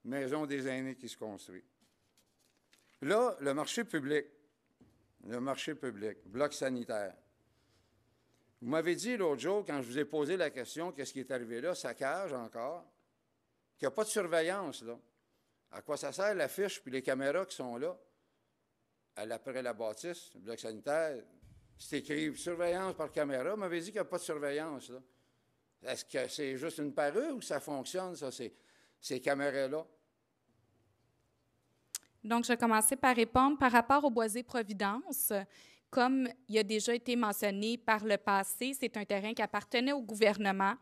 Maison des aînés qui se construit. Là, le marché public. Le marché public, bloc sanitaire. Vous m'avez dit l'autre jour, quand je vous ai posé la question, qu'est-ce qui est arrivé là, saccage encore, qu'il n'y a pas de surveillance, là. À quoi ça sert la fiche puis les caméras qui sont là? À l'après la bâtisse, le bloc sanitaire, c'est écrit surveillance par caméra. Vous m'avez dit qu'il n'y a pas de surveillance, là. Est-ce que c'est juste une parure ou ça fonctionne, ça, ces, ces caméras-là? Donc, je vais commencer par répondre par rapport au boisé Providence. Comme il a déjà été mentionné par le passé, c'est un terrain qui appartenait au gouvernement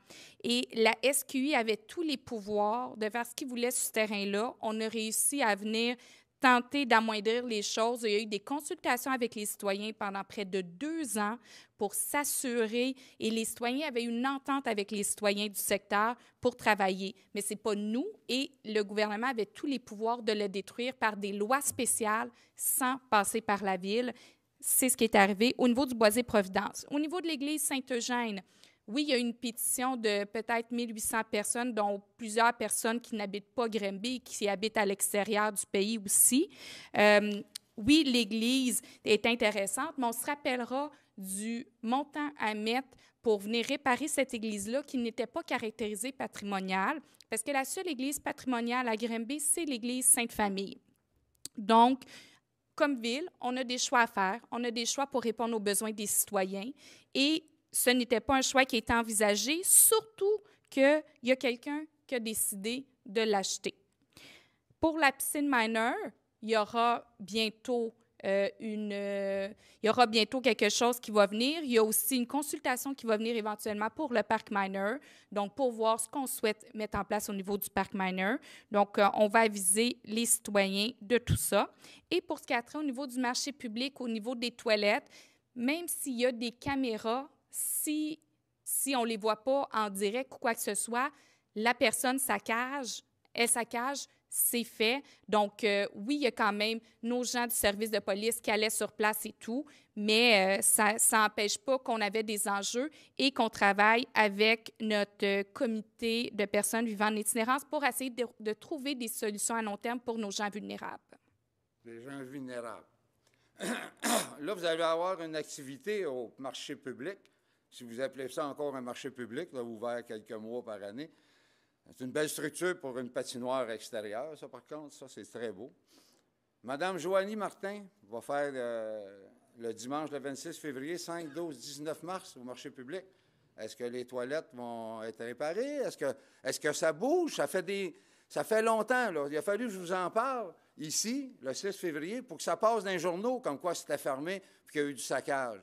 et la SQI avait tous les pouvoirs de faire ce qu'il voulait sur ce terrain-là. On a réussi à venir tenter d'amoindrir les choses. Il y a eu des consultations avec les citoyens pendant près de deux ans pour s'assurer et les citoyens avaient une entente avec les citoyens du secteur pour travailler. Mais ce n'est pas nous et le gouvernement avait tous les pouvoirs de le détruire par des lois spéciales sans passer par la ville c'est ce qui est arrivé au niveau du Boisé-Providence. Au niveau de l'église Saint-Eugène, oui, il y a une pétition de peut-être 1800 personnes, dont plusieurs personnes qui n'habitent pas Grimby, qui habitent à l'extérieur du pays aussi. Euh, oui, l'Église est intéressante, mais on se rappellera du montant à mettre pour venir réparer cette église-là qui n'était pas caractérisée patrimoniale, parce que la seule église patrimoniale à Grimby, c'est l'église Sainte-Famille. Donc, comme ville, on a des choix à faire. On a des choix pour répondre aux besoins des citoyens. Et ce n'était pas un choix qui était envisagé, surtout qu'il y a quelqu'un qui a décidé de l'acheter. Pour la piscine Minor, il y aura bientôt euh, euh, il y aura bientôt quelque chose qui va venir. Il y a aussi une consultation qui va venir éventuellement pour le parc minor, donc pour voir ce qu'on souhaite mettre en place au niveau du parc minor. Donc, euh, on va aviser les citoyens de tout ça. Et pour ce qui a trait au niveau du marché public, au niveau des toilettes, même s'il y a des caméras, si, si on ne les voit pas en direct ou quoi que ce soit, la personne saccage, elle saccage c'est fait. Donc, euh, oui, il y a quand même nos gens du service de police qui allaient sur place et tout, mais euh, ça n'empêche pas qu'on avait des enjeux et qu'on travaille avec notre euh, comité de personnes vivant en itinérance pour essayer de, de trouver des solutions à long terme pour nos gens vulnérables. Les gens vulnérables. Là, vous allez avoir une activité au marché public si vous appelez ça encore un marché public, là, ouvert quelques mois par année, c'est une belle structure pour une patinoire extérieure, ça, par contre. Ça, c'est très beau. Madame Joanie Martin va faire euh, le dimanche le 26 février, 5, 12, 19 mars au marché public. Est-ce que les toilettes vont être réparées? Est-ce que, est que ça bouge? Ça fait, des, ça fait longtemps. Là. Il a fallu que je vous en parle ici, le 6 février, pour que ça passe dans les journaux, comme quoi c'était fermé puis qu'il y a eu du saccage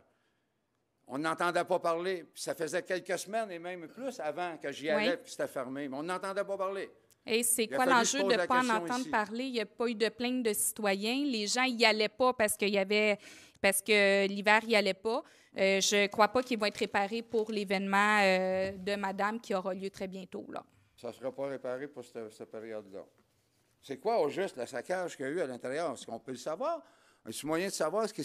on n'entendait pas parler. ça faisait quelques semaines et même plus avant que j'y allais, oui. c'était fermé. Mais on n'entendait pas parler. Et c'est quoi l'enjeu de ne pas en entendre parler? Il n'y a pas eu de plainte de citoyens. Les gens n'y allaient pas parce qu'il y avait parce que l'hiver n'y allait pas. Euh, je ne crois pas qu'ils vont être réparés pour l'événement euh, de Madame qui aura lieu très bientôt. Là. Ça ne sera pas réparé pour cette, période-là. C'est quoi au juste le saccage qu'il y a eu à l'intérieur? Est-ce qu'on peut le savoir? Un ce moyen de savoir ce qui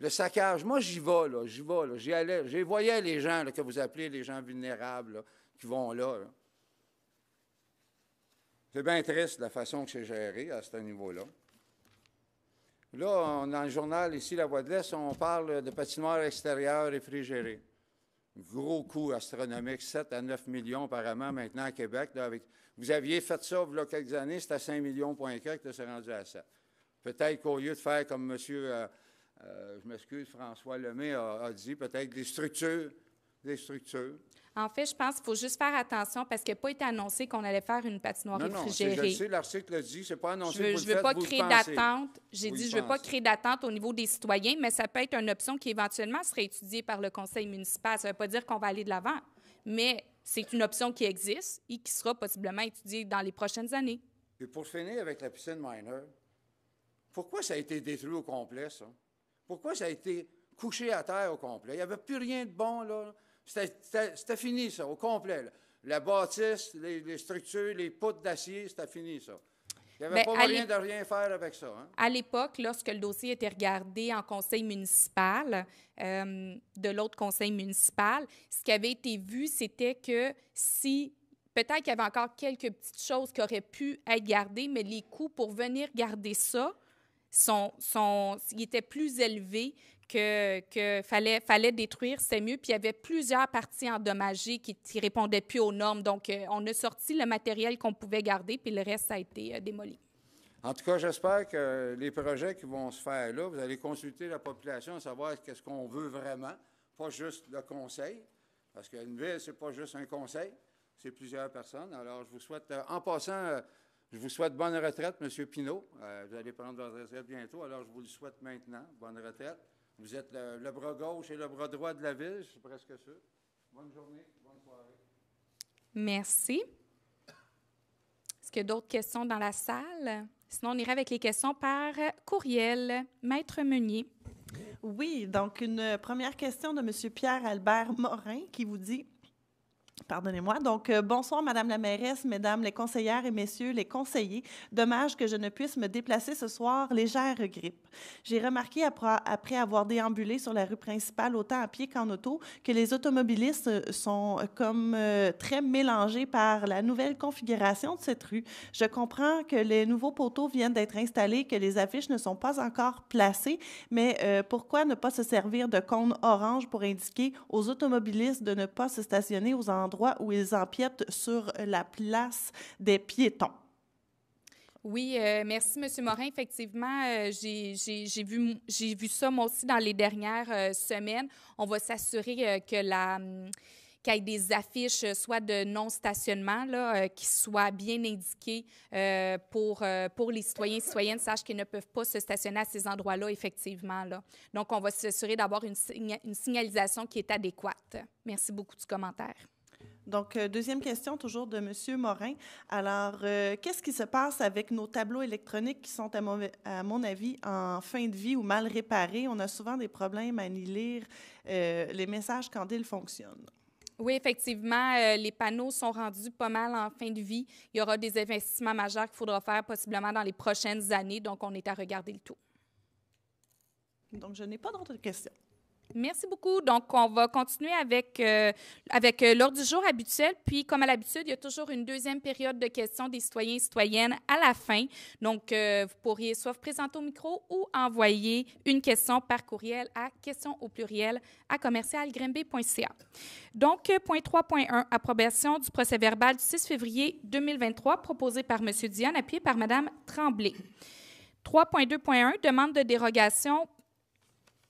le saccage, moi j'y vais, là, j'y vais, là, j'y allais, j'y voyais les gens que vous appelez les gens vulnérables qui vont là. C'est bien triste la façon que c'est géré à ce niveau-là. Là, on, dans le journal ici, La Voix de l'Est, on parle de patinoires extérieures réfrigérées. Gros coût astronomique, 7 à 9 millions apparemment maintenant à Québec. vous aviez fait ça il y a quelques années, c'était à 5 millions, point quelques, c'est rendu à 7. Peut-être qu'au lieu de faire comme M. Euh, je m'excuse, François Lemay a, a dit peut-être des structures. Des structures. En fait, je pense qu'il faut juste faire attention parce qu'il n'a pas été annoncé qu'on allait faire une patinoire non, réfrigérée. Non, je sais, l'article dit, c'est pas annoncé. Je ne veux, veux pas créer d'attente. J'ai dit, je ne veux pas créer d'attente au niveau des citoyens, mais ça peut être une option qui éventuellement serait étudiée par le conseil municipal. Ça ne veut pas dire qu'on va aller de l'avant, mais c'est une option qui existe et qui sera possiblement étudiée dans les prochaines années. Et pour finir avec la piscine minor, pourquoi ça a été détruit au complet, ça? Pourquoi ça a été couché à terre au complet? Il n'y avait plus rien de bon, là. C'était fini, ça, au complet. La bâtisse, les, structures, les poutres d'acier, c'était fini, ça. Il n'y avait pas moyen de rien faire avec ça. Hein. À l'époque, lorsque le dossier était regardé en conseil municipal, euh, de l'autre conseil municipal, ce qui avait été vu, c'était que si peut-être qu'il y avait encore quelques petites choses qui auraient pu être gardées, mais les coûts pour venir garder ça, sont, ils étaient plus élevés que, fallait, fallait détruire, c'est mieux. Puis il y avait plusieurs parties endommagées qui ne répondaient plus aux normes. Donc, euh, on a sorti le matériel qu'on pouvait garder, puis le reste, a été euh, démoli. En tout cas, j'espère que les projets qui vont se faire là, vous allez consulter la population, savoir qu'est-ce qu'on veut vraiment, pas juste le conseil, parce qu'une ville, ce n'est pas juste un conseil, c'est plusieurs personnes. Alors, je vous souhaite, euh, en passant, je vous souhaite bonne retraite, M. Pinault. Euh, vous allez prendre votre retraite bientôt, alors je vous le souhaite maintenant. Bonne retraite. Vous êtes le, bras gauche et le bras droit de la ville, je presque sûr. Bonne journée, bonne soirée. Merci. Est-ce qu'il y a d'autres questions dans la salle? Sinon, on ira avec les questions par courriel. Maître Meunier. Oui, donc une première question de M. Pierre-Albert Morin qui vous dit Pardonnez-moi. Donc, euh, bonsoir, Madame la mairesse, Mesdames les conseillères et Messieurs les conseillers. Dommage que je ne puisse me déplacer ce soir, légère grippe. J'ai remarqué après, avoir déambulé sur la rue principale autant à pied qu'en auto que les automobilistes euh, sont euh, comme très mélangés par la nouvelle configuration de cette rue. Je comprends que les nouveaux poteaux viennent d'être installés, que les affiches ne sont pas encore placées, mais pourquoi ne pas se servir de cônes orange pour indiquer aux automobilistes de ne pas se stationner aux endroits où ils empiètent sur la place des piétons. Oui, euh, merci, M. Morin. Effectivement, euh, j'ai vu, vu, ça moi aussi dans les dernières euh, semaines. On va s'assurer hum, qu'il y ait des affiches, soit de non-stationnement, qui soient bien indiquées pour, pour les citoyens et citoyennes, sachent qu'ils ne peuvent pas se stationner à ces endroits-là, effectivement. Là. Donc, on va s'assurer d'avoir une, une signalisation qui est adéquate. Merci beaucoup du commentaire. Donc, euh, deuxième question, toujours de M. Morin. Alors, euh, qu'est-ce qui se passe avec nos tableaux électroniques qui sont, à mon, avis, en fin de vie ou mal réparés? On a souvent des problèmes à y lire euh, les messages quand ils fonctionnent. Oui, effectivement, les panneaux sont rendus pas mal en fin de vie. Il y aura des investissements majeurs qu'il faudra faire possiblement dans les prochaines années, donc on est à regarder le tout. Donc, je n'ai pas d'autres questions. Merci beaucoup. Donc, on va continuer avec, euh, avec euh, l'ordre du jour habituel. Puis, comme à l'habitude, il y a toujours une deuxième période de questions des citoyens et citoyennes à la fin. Donc, euh, vous pourriez soit vous présenter au micro ou envoyer une question par courriel à question au pluriel à commercialgrimbé.ca. Donc, point 3.1, approbation du procès verbal du 6 février 2023 proposé par M. Dion, appuyé par Mme Tremblay. 3.2.1, demande de dérogation.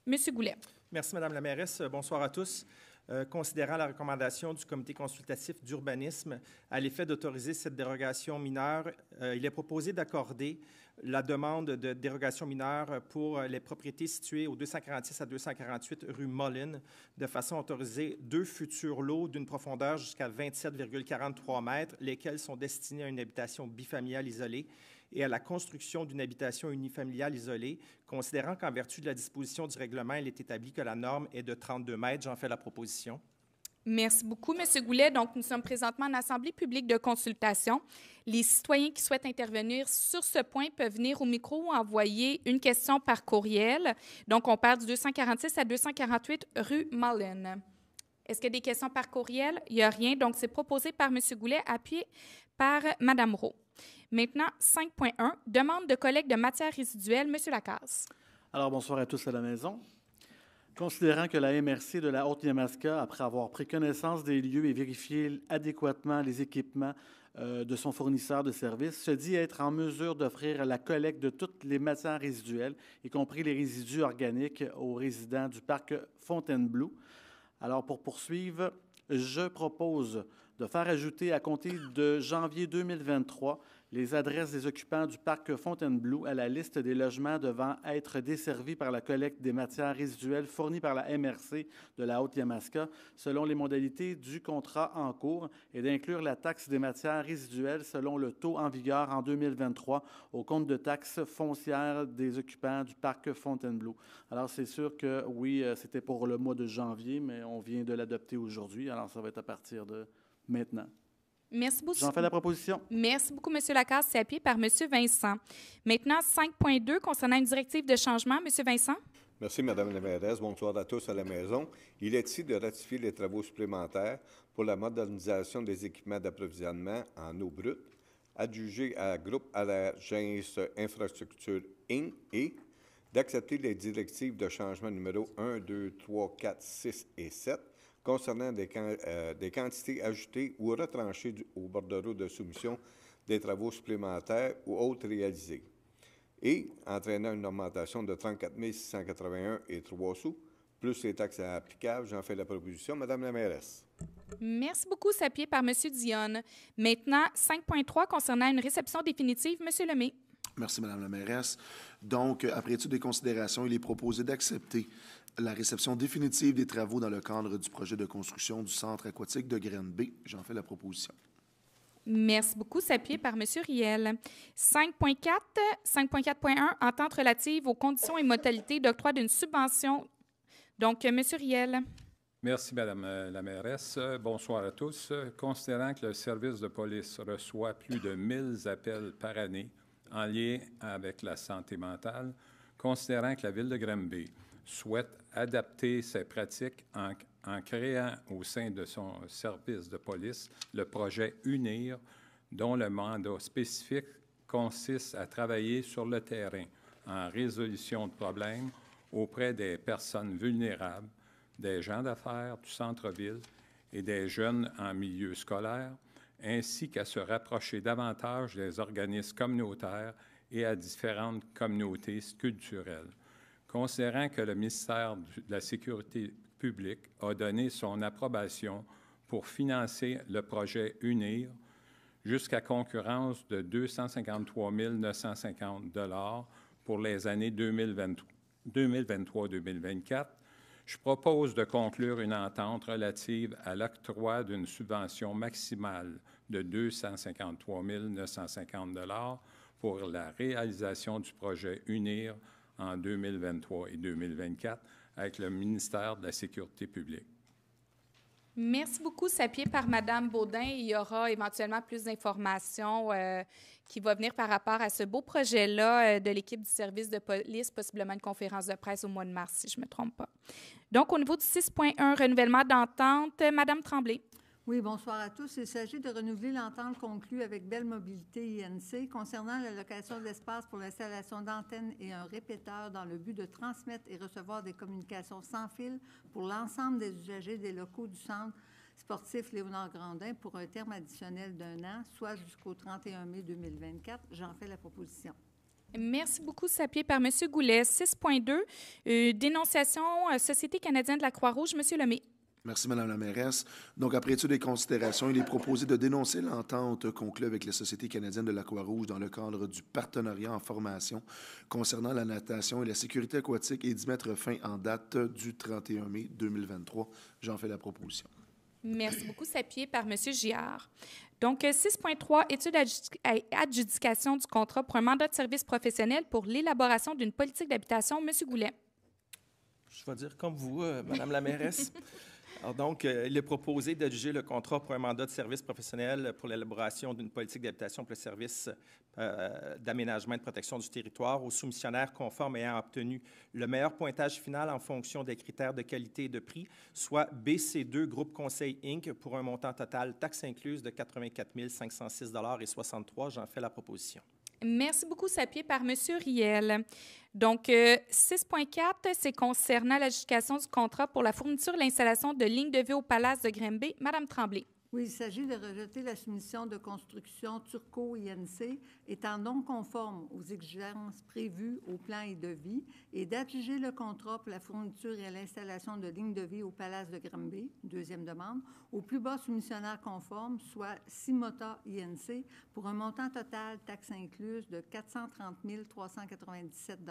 Monsieur Goulet. Merci, Madame la mairesse. Euh, bonsoir à tous. Euh, considérant la recommandation du comité consultatif d'urbanisme à l'effet d'autoriser cette dérogation mineure, euh, il est proposé d'accorder la demande de dérogation mineure pour les propriétés situées au 246 à 248 rue Moline, de façon à autoriser deux futurs lots d'une profondeur jusqu'à 27,43 mètres, lesquels sont destinés à une habitation bifamiliale isolée et à la construction d'une habitation unifamiliale isolée, considérant qu'en vertu de la disposition du règlement, il est établi que la norme est de 32 mètres. J'en fais la proposition. Merci beaucoup, M. Goulet. Donc, nous sommes présentement en Assemblée publique de consultation. Les citoyens qui souhaitent intervenir sur ce point peuvent venir au micro ou envoyer une question par courriel. Donc, on part du 246 à 248 rue Mullen. Est-ce qu'il y a des questions par courriel? Il n'y a rien. Donc, c'est proposé par M. Goulet, appuyé par Mme Rowe. Maintenant, 5.1, demande de collecte de matières résiduelles. Monsieur Lacasse. Alors, bonsoir à tous à la maison. Considérant que la MRC de la Haute-Yamaska, après avoir pris connaissance des lieux et vérifié adéquatement les équipements euh, de son fournisseur de services, se dit être en mesure d'offrir la collecte de toutes les matières résiduelles, y compris les résidus organiques, aux résidents du parc Fontainebleau. Alors, pour poursuivre, je propose de faire ajouter à compter de janvier 2023 les adresses des occupants du parc Fontainebleau à la liste des logements devant être desservis par la collecte des matières résiduelles fournies par la MRC de la Haute-Yamaska selon les modalités du contrat en cours et d'inclure la taxe des matières résiduelles selon le taux en vigueur en 2023 au compte de taxes foncières des occupants du parc Fontainebleau. Alors, c'est sûr que oui, euh, c'était pour le mois de janvier, mais on vient de l'adopter aujourd'hui. Alors, ça va être à partir de maintenant. Merci beaucoup. J'en fais la proposition. Merci beaucoup, M. Lacasse. C'est appuyé par M. Vincent. Maintenant, 5.2 concernant une directive de changement. M. Vincent. Merci, Mme la Bonsoir à tous à la maison. Il est ici de ratifier les travaux supplémentaires pour la modernisation des équipements d'approvisionnement en eau brute, adjugés à Groupe l'agence Infrastructure Inc. et d'accepter les directives de changement numéro 1, 2, 3, 4, 6 et 7 concernant euh, des, quantités ajoutées ou retranchées au bordereau de soumission des travaux supplémentaires ou autres réalisés, et entraînant une augmentation de 34 681 et 3 sous, plus les taxes applicables. J'en fais la proposition, Madame la mairesse. Merci beaucoup, s'appuyer par M. Dionne. Maintenant, 5.3 concernant une réception définitive, M. Lemay. Merci, Madame la mairesse. Donc, après étude des considérations, il est proposé d'accepter la réception définitive des travaux dans le cadre du projet de construction du centre aquatique de Graine J'en fais la proposition. Merci beaucoup, s'appuyer par M. Riel. 5.4, 5.4.1, entente relative aux conditions et modalités d'octroi d'une subvention. Donc, M. Riel. Merci, Madame euh, la mairesse. Bonsoir à tous. Considérant que le service de police reçoit plus de 1000 appels par année en lien avec la santé mentale, considérant que la ville de Granby souhaite adapter ses pratiques en, en, créant au sein de son service de police le projet UNIR, dont le mandat spécifique consiste à travailler sur le terrain en résolution de problèmes auprès des personnes vulnérables, des gens d'affaires du centre-ville et des jeunes en milieu scolaire, ainsi qu'à se rapprocher davantage des organismes communautaires et à différentes communautés culturelles considérant que le ministère de la Sécurité publique a donné son approbation pour financer le projet UNIR jusqu'à concurrence de 253 950 pour les années 2023-2024, je propose de conclure une entente relative à l'octroi d'une subvention maximale de 253 950 pour la réalisation du projet UNIR en 2023 et 2024 avec le ministère de la Sécurité publique. Merci beaucoup, Sapier, par Madame Baudin. Il y aura éventuellement plus d'informations euh, qui vont venir par rapport à ce beau projet-là euh, de l'équipe du service de police, possiblement une conférence de presse au mois de mars, si je ne me trompe pas. Donc, au niveau du 6.1, renouvellement d'entente, Madame Tremblay. Oui, bonsoir à tous. Il s'agit de renouveler l'entente conclue avec Belle Mobilité INC concernant la location d'espace pour l'installation d'antennes et un répéteur dans le but de transmettre et recevoir des communications sans fil pour l'ensemble des usagers des locaux du centre sportif Léonard Grandin pour un terme additionnel d'un an, soit jusqu'au 31 mai 2024. J'en fais la proposition. Merci beaucoup, s'appuyer par M. Goulet. 6.2, euh, dénonciation euh, Société canadienne de la Croix-Rouge. Monsieur Lemay. Merci, Madame la mairesse. Donc, après étude et considération, il est proposé de dénoncer l'entente conclue avec la Société canadienne de l'Aquarouge dans le cadre du partenariat en formation concernant la natation et la sécurité aquatique et d'y mettre fin en date du 31 mai 2023. J'en fais la proposition. Merci beaucoup. S'appuyer par M. Giard. Donc, 6.3, étude adjudication du contrat pour un mandat de service professionnel pour l'élaboration d'une politique d'habitation. M. Goulet. Je vais dire comme vous, euh, Madame la mairesse. donc, euh, il est proposé d'adjuger le contrat pour un mandat de service professionnel pour l'élaboration d'une politique d'habitation pour le service euh, d'aménagement et de protection du territoire aux soumissionnaires conformes ayant obtenu le meilleur pointage final en fonction des critères de qualité et de prix, soit BC2 Groupe Conseil Inc. pour un montant total, taxe incluse de 84 506 et 63. J'en fais la proposition. Merci beaucoup, Sapier, par M. Riel. Donc, 6.4, euh, c'est concernant l'adjudication du contrat pour la fourniture et l'installation de lignes de vue au Palace de Grimby. Madame Tremblay. Oui, il s'agit de rejeter la soumission de construction turco-INC étant non conforme aux exigences prévues au plan et de et d'adjuger le contrat pour la fourniture et l'installation de lignes de vie au Palace de Granby, deuxième demande, au plus bas soumissionnaire conforme, soit simota INC, pour un montant total, taxe incluse de 430 397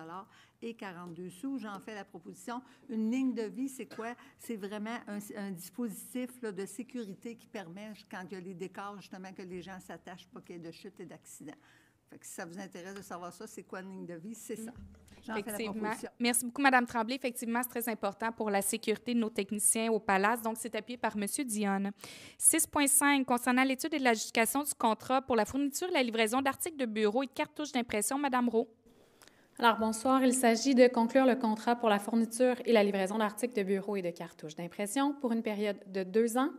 et 42 sous. J'en fais la proposition. Une ligne de vie, c'est quoi? C'est vraiment un, dispositif de sécurité qui permet, quand il y a les décors, justement, que les gens s'attachent pas qu'il y ait de chute et d'accident. Fait que si ça vous intéresse de savoir ça, c'est quoi une ligne de vie, c'est ça. J'en Fais la Merci beaucoup, Madame Tremblay. Effectivement, c'est très important pour la sécurité de nos techniciens au Palace. Donc, c'est appuyé par M. Dionne. 6.5, concernant l'étude et l'adjudication du contrat pour la fourniture et la livraison d'articles de bureau et de cartouches d'impression, Madame Rowe. Alors, bonsoir. Il s'agit de conclure le contrat pour la fourniture et la livraison d'articles de bureau et de cartouches d'impression pour une période de deux ans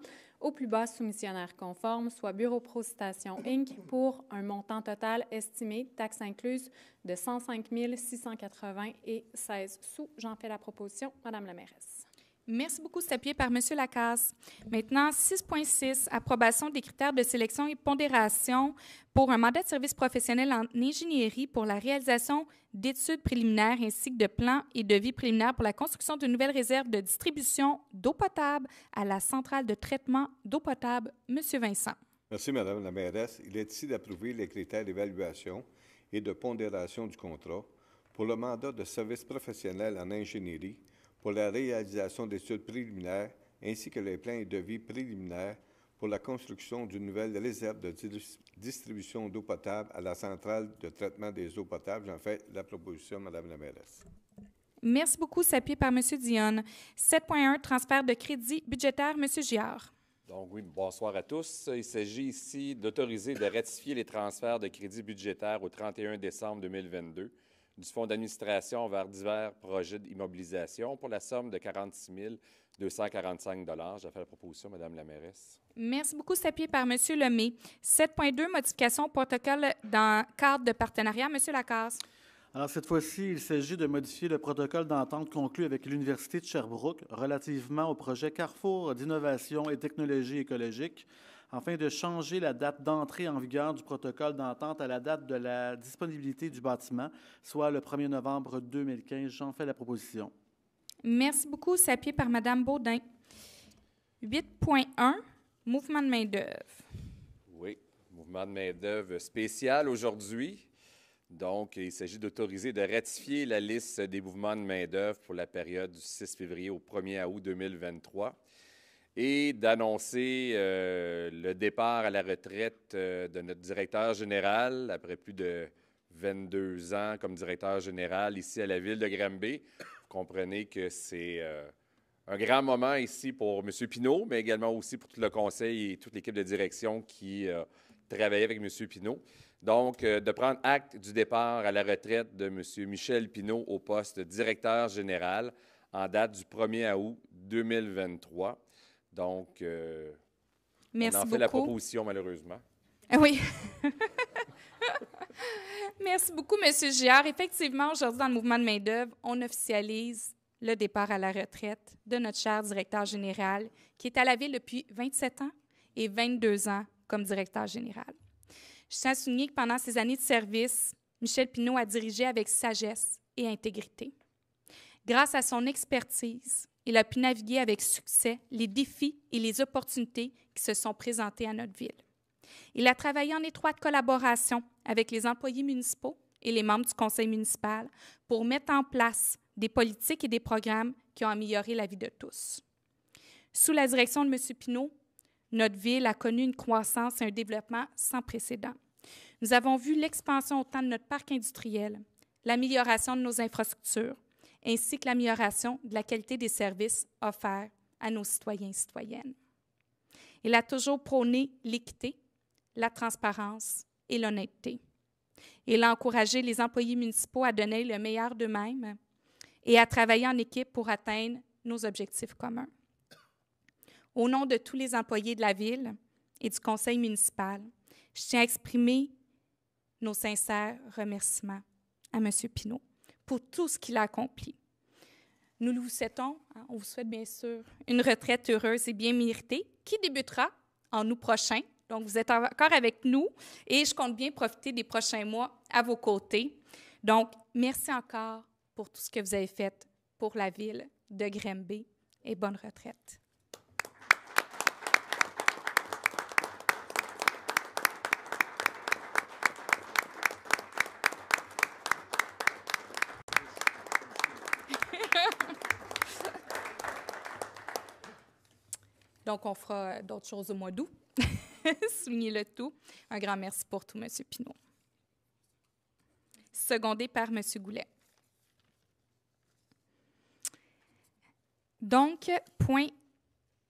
au plus bas soumissionnaire conforme, soit Bureau Pro Inc., pour un montant total estimé, taxes incluses, de 105 680 et 16 sous. J'en fais la proposition, Madame la mairesse. Merci beaucoup, c'est par M. Lacasse. Maintenant, 6.6, approbation des critères de sélection et pondération pour un mandat de service professionnel en ingénierie pour la réalisation d'études préliminaires ainsi que de plans et de vie préliminaires pour la construction d'une nouvelle réserve de distribution d'eau potable à la centrale de traitement d'eau potable. M. Vincent. Merci, Madame la mairesse. Il est ici d'approuver les critères d'évaluation et de pondération du contrat pour le mandat de service professionnel en ingénierie pour la réalisation d'études préliminaires ainsi que les plans et devis préliminaires pour la construction d'une nouvelle réserve de distribution d'eau potable à la centrale de traitement des eaux potables. J'en fais la proposition, Madame la mairesse. Merci beaucoup, s'appuie par M. Dionne. 7.1, transfert de crédit budgétaire, M. Giard. Donc oui, bonsoir à tous. Il s'agit ici d'autoriser de ratifier les transferts de crédit budgétaire au 31 décembre 2022 du fonds d'administration vers divers projets d'immobilisation pour la somme de 46 245 J'ai fait la proposition, Madame la mairesse. Merci beaucoup, appuyé par M. Lemay. 7.2, modification au protocole dans cadre de partenariat. Monsieur Lacasse. Alors, cette fois-ci, il s'agit de modifier le protocole d'entente conclu avec l'Université de Sherbrooke relativement au projet Carrefour d'innovation et technologie écologique afin de changer la date d'entrée en vigueur du protocole d'entente à la date de la disponibilité du bâtiment, soit le 1er novembre 2015. J'en fais la proposition. Merci beaucoup, s'appuyer par Mme Baudin. 8.1, mouvement de main-d'œuvre. Oui, mouvement de main-d'œuvre spécial aujourd'hui. Donc, il s'agit d'autoriser de ratifier la liste des mouvements de main-d'œuvre pour la période du 6 février au 1er août 2023 et d'annoncer euh, le départ à la retraite euh, de notre directeur général après plus de 22 ans comme directeur général ici à la ville de Granby. Vous comprenez que c'est euh, un grand moment ici pour M. Pinault, mais également aussi pour tout le conseil et toute l'équipe de direction qui travaillait avec M. Pinault. Donc, de prendre acte du départ à la retraite de M. Michel Pinault au poste de directeur général en date du 1er août 2023. Donc, euh, Merci on en fait la proposition, malheureusement. Ah oui. Merci beaucoup, M. Giard. Effectivement, aujourd'hui, dans le mouvement de main-d'œuvre, on officialise le départ à la retraite de notre cher directeur général, qui est à la Ville depuis 27 ans et 22 ans comme directeur général. Je tiens à souligner que pendant ses années de service, Michel Pinault a dirigé avec sagesse et intégrité. Grâce à son expertise, il a pu naviguer avec succès les défis et les opportunités qui se sont présentés à notre ville. Il a travaillé en étroite collaboration avec les employés municipaux et les membres du conseil municipal pour mettre en place des politiques et des programmes qui ont amélioré la vie de tous. Sous la direction de M. Pinault, notre ville a connu une croissance et un développement sans précédent. Nous avons vu l'expansion autant de notre parc industriel, l'amélioration de nos infrastructures, ainsi que l'amélioration de la qualité des services offerts à nos citoyens et citoyennes. Il a toujours prôné l'équité, la transparence et l'honnêteté. Il a encouragé les employés municipaux à donner le meilleur d'eux-mêmes et à travailler en équipe pour atteindre nos objectifs communs. Au nom de tous les employés de la Ville et du Conseil municipal, je tiens à exprimer nos sincères remerciements à M. Pinault pour tout ce qu'il a accompli. Nous vous souhaitons, hein, on vous souhaite bien sûr une retraite heureuse et bien méritée qui débutera en août prochain. Donc, vous êtes encore avec nous et je compte bien profiter des prochains mois à vos côtés. Donc, merci encore pour tout ce que vous avez fait pour la ville de Grimby et bonne retraite. Donc, on fera euh, d'autres choses au mois d'août. Soulignez-le tout. Un grand merci pour tout, M. Pinault. Secondé par M. Goulet. Donc, point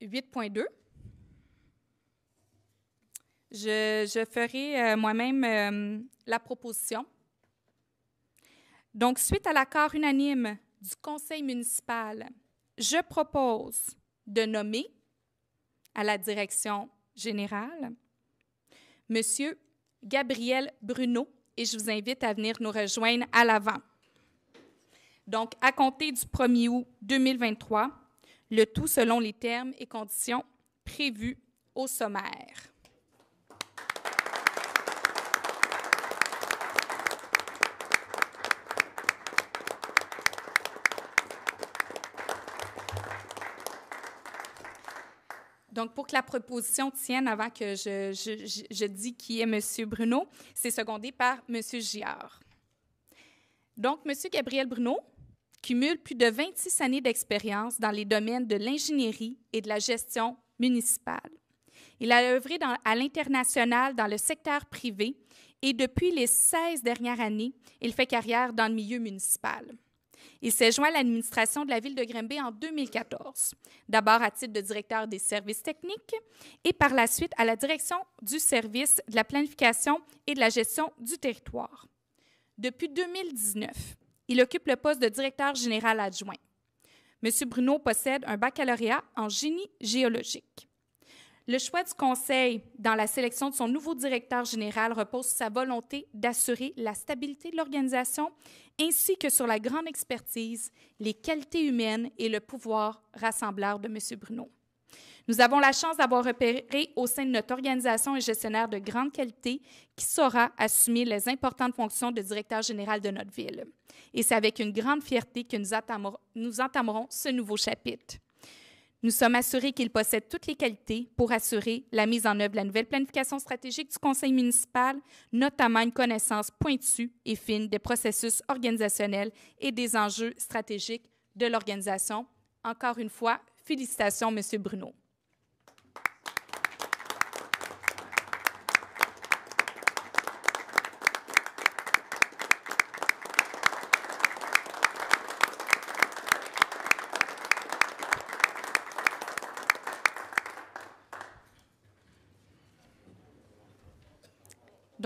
8.2. Je, ferai euh, moi-même euh, la proposition. Donc, suite à l'accord unanime du Conseil municipal, je propose de nommer à la direction générale, Monsieur Gabriel Bruno, et je vous invite à venir nous rejoindre à l'avant. Donc, à compter du 1er août 2023, le tout selon les termes et conditions prévus au sommaire. Donc, pour que la proposition tienne avant que je, dise dis qui est M. Bruno, c'est secondé par M. Giard. Donc, M. Gabriel Bruno cumule plus de 26 années d'expérience dans les domaines de l'ingénierie et de la gestion municipale. Il a œuvré à l'international dans le secteur privé et depuis les 16 dernières années, il fait carrière dans le milieu municipal. Il s'est joint à l'administration de la ville de Grimby en 2014, d'abord à titre de directeur des services techniques et par la suite à la direction du service de la planification et de la gestion du territoire. Depuis 2019, il occupe le poste de directeur général adjoint. M. Bruno possède un baccalauréat en génie géologique. Le choix du Conseil dans la sélection de son nouveau directeur général repose sur sa volonté d'assurer la stabilité de l'organisation ainsi que sur la grande expertise, les qualités humaines et le pouvoir rassembleur de M. Bruno. Nous avons la chance d'avoir repéré au sein de notre organisation un gestionnaire de grande qualité qui saura assumer les importantes fonctions de directeur général de notre ville. Et c'est avec une grande fierté que nous entamerons ce nouveau chapitre. Nous sommes assurés qu'il possède toutes les qualités pour assurer la mise en œuvre de la nouvelle planification stratégique du Conseil municipal, notamment une connaissance pointue et fine des processus organisationnels et des enjeux stratégiques de l'organisation. Encore une fois, félicitations, M. Bruno.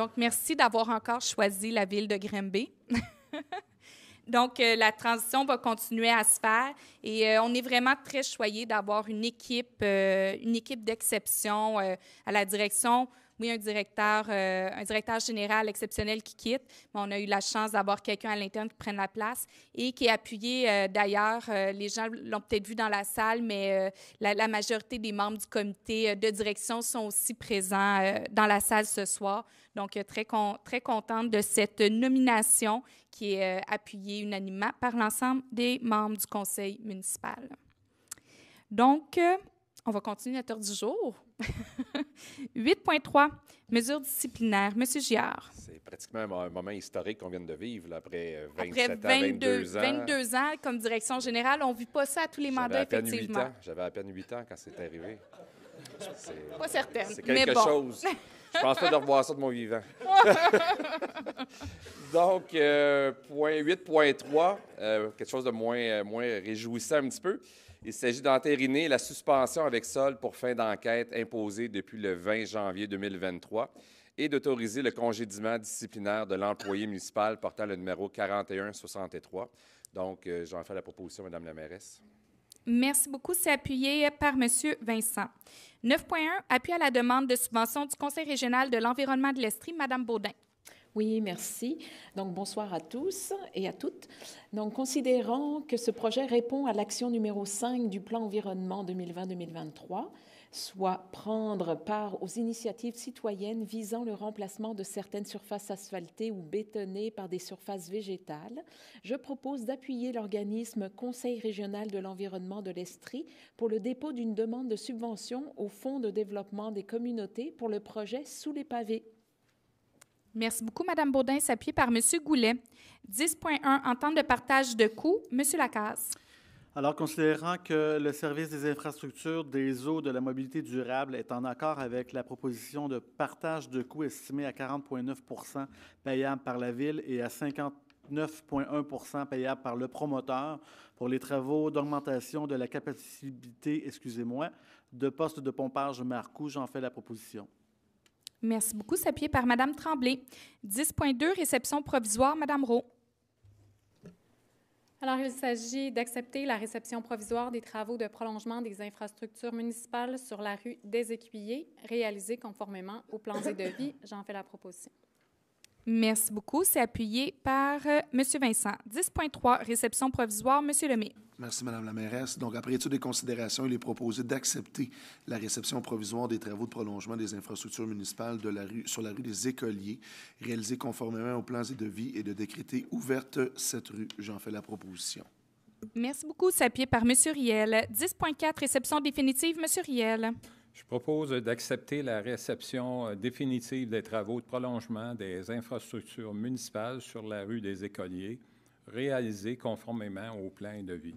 Donc, merci d'avoir encore choisi la ville de Grimby. Donc, euh, la transition va continuer à se faire et euh, on est vraiment très choyé d'avoir une équipe, euh, une équipe d'exception à la direction oui, un directeur, euh, un directeur général exceptionnel qui quitte, mais on a eu la chance d'avoir quelqu'un à l'interne qui prenne la place et qui est appuyé euh, d'ailleurs, euh, les gens l'ont peut-être vu dans la salle, mais la, majorité des membres du comité de direction sont aussi présents dans la salle ce soir. Donc, très, très contente de cette nomination qui est appuyée unanimement par l'ensemble des membres du conseil municipal. Donc, on va continuer à l'heure du jour. 8.3, mesures disciplinaires. Monsieur Giard. C'est pratiquement un moment historique qu'on vient de vivre, après 27 euh, 22, ans, 22 22 ans comme direction générale. On ne vit pas ça à tous les mandats, effectivement. J'avais à peine 8 ans quand c'est arrivé. Pas certaine, C'est quelque chose. Je pense pas de revoir ça de mon vivant. Donc, euh, point 8.3, euh, quelque chose de moins, moins réjouissant un petit peu. Il s'agit d'entériner la suspension avec sol pour fin d'enquête imposée depuis le 20 janvier 2023 et d'autoriser le congédiement disciplinaire de l'employé municipal portant le numéro 4163. Donc, euh, j'en fais la proposition, Madame la mairesse. Merci beaucoup. C'est appuyé par M. Vincent. 9.1, appui à la demande de subvention du Conseil régional de l'environnement de l'Estrie, Madame Baudin. Oui, merci. Donc, bonsoir à tous et à toutes. Donc, considérant que ce projet répond à l'action numéro 5 du plan environnement 2020-2023, soit prendre part aux initiatives citoyennes visant le remplacement de certaines surfaces asphaltées ou bétonnées par des surfaces végétales, je propose d'appuyer l'organisme Conseil régional de l'environnement de l'Estrie pour le dépôt d'une demande de subvention au Fonds de développement des communautés pour le projet Sous les pavés. Merci beaucoup, Madame Baudin, s'appuie par M. Goulet. 10.1, en temps de partage de coûts, Monsieur Lacasse. Alors, considérant que le service des infrastructures, des eaux, de la mobilité durable est en accord avec la proposition de partage de coûts estimée à 40,9 payable par la Ville et à 59,1 payable par le promoteur pour les travaux d'augmentation de la capacité, excusez-moi, de poste de pompage Marcoux, j'en fais la proposition. Merci beaucoup. S'appuyer par Mme Tremblay. 10.2, réception provisoire, Mme Rowe. Alors, il s'agit d'accepter la réception provisoire des travaux de prolongement des infrastructures municipales sur la rue des Écuyers, réalisés conformément aux plans et devis. J'en fais la proposition. Merci beaucoup. C'est appuyé par euh, M. Vincent. 10.3, réception provisoire. M. Lemay. Merci, Madame la mairesse. Donc, après étude des considérations, il est proposé d'accepter la réception provisoire des travaux de prolongement des infrastructures municipales de la rue, sur la rue des Écoliers, réalisés conformément aux plans et devis, et de décréter ouverte cette rue. J'en fais la proposition. Merci beaucoup. C'est appuyé par M. Riel. 10.4, réception définitive. M. Riel. Je propose d'accepter la réception euh, définitive des travaux de prolongement des infrastructures municipales sur la rue des Écoliers, réalisés conformément au plan de vie.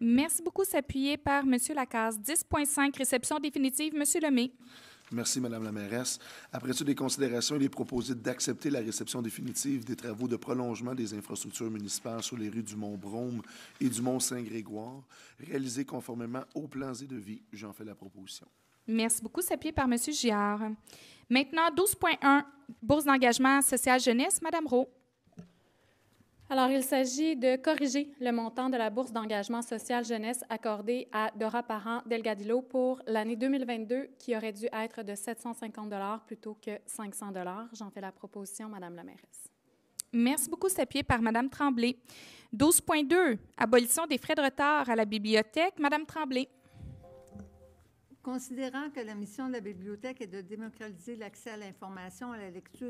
Merci beaucoup, s'appuyer par M. Lacasse. 10.5, réception définitive, M. Lemay. Merci, Madame la mairesse. Après toutes des considérations, il est proposé d'accepter la réception définitive des travaux de prolongement des infrastructures municipales sur les rues du Mont-Brome et du Mont-Saint-Grégoire, réalisés conformément aux plans et de vie. J'en fais la proposition. Merci beaucoup, s'appuyer par M. Giard. Maintenant, 12.1, bourse d'engagement social jeunesse, Madame Rowe. Alors, il s'agit de corriger le montant de la bourse d'engagement social jeunesse accordée à Dora Parent Delgadillo pour l'année 2022, qui aurait dû être de 750 plutôt que 500 J'en fais la proposition, Madame la mairesse. Merci beaucoup, Sapier, par Madame Tremblay. 12.2, abolition des frais de retard à la bibliothèque. Madame Tremblay. Considérant que la mission de la bibliothèque est de démocratiser l'accès à l'information, à la lecture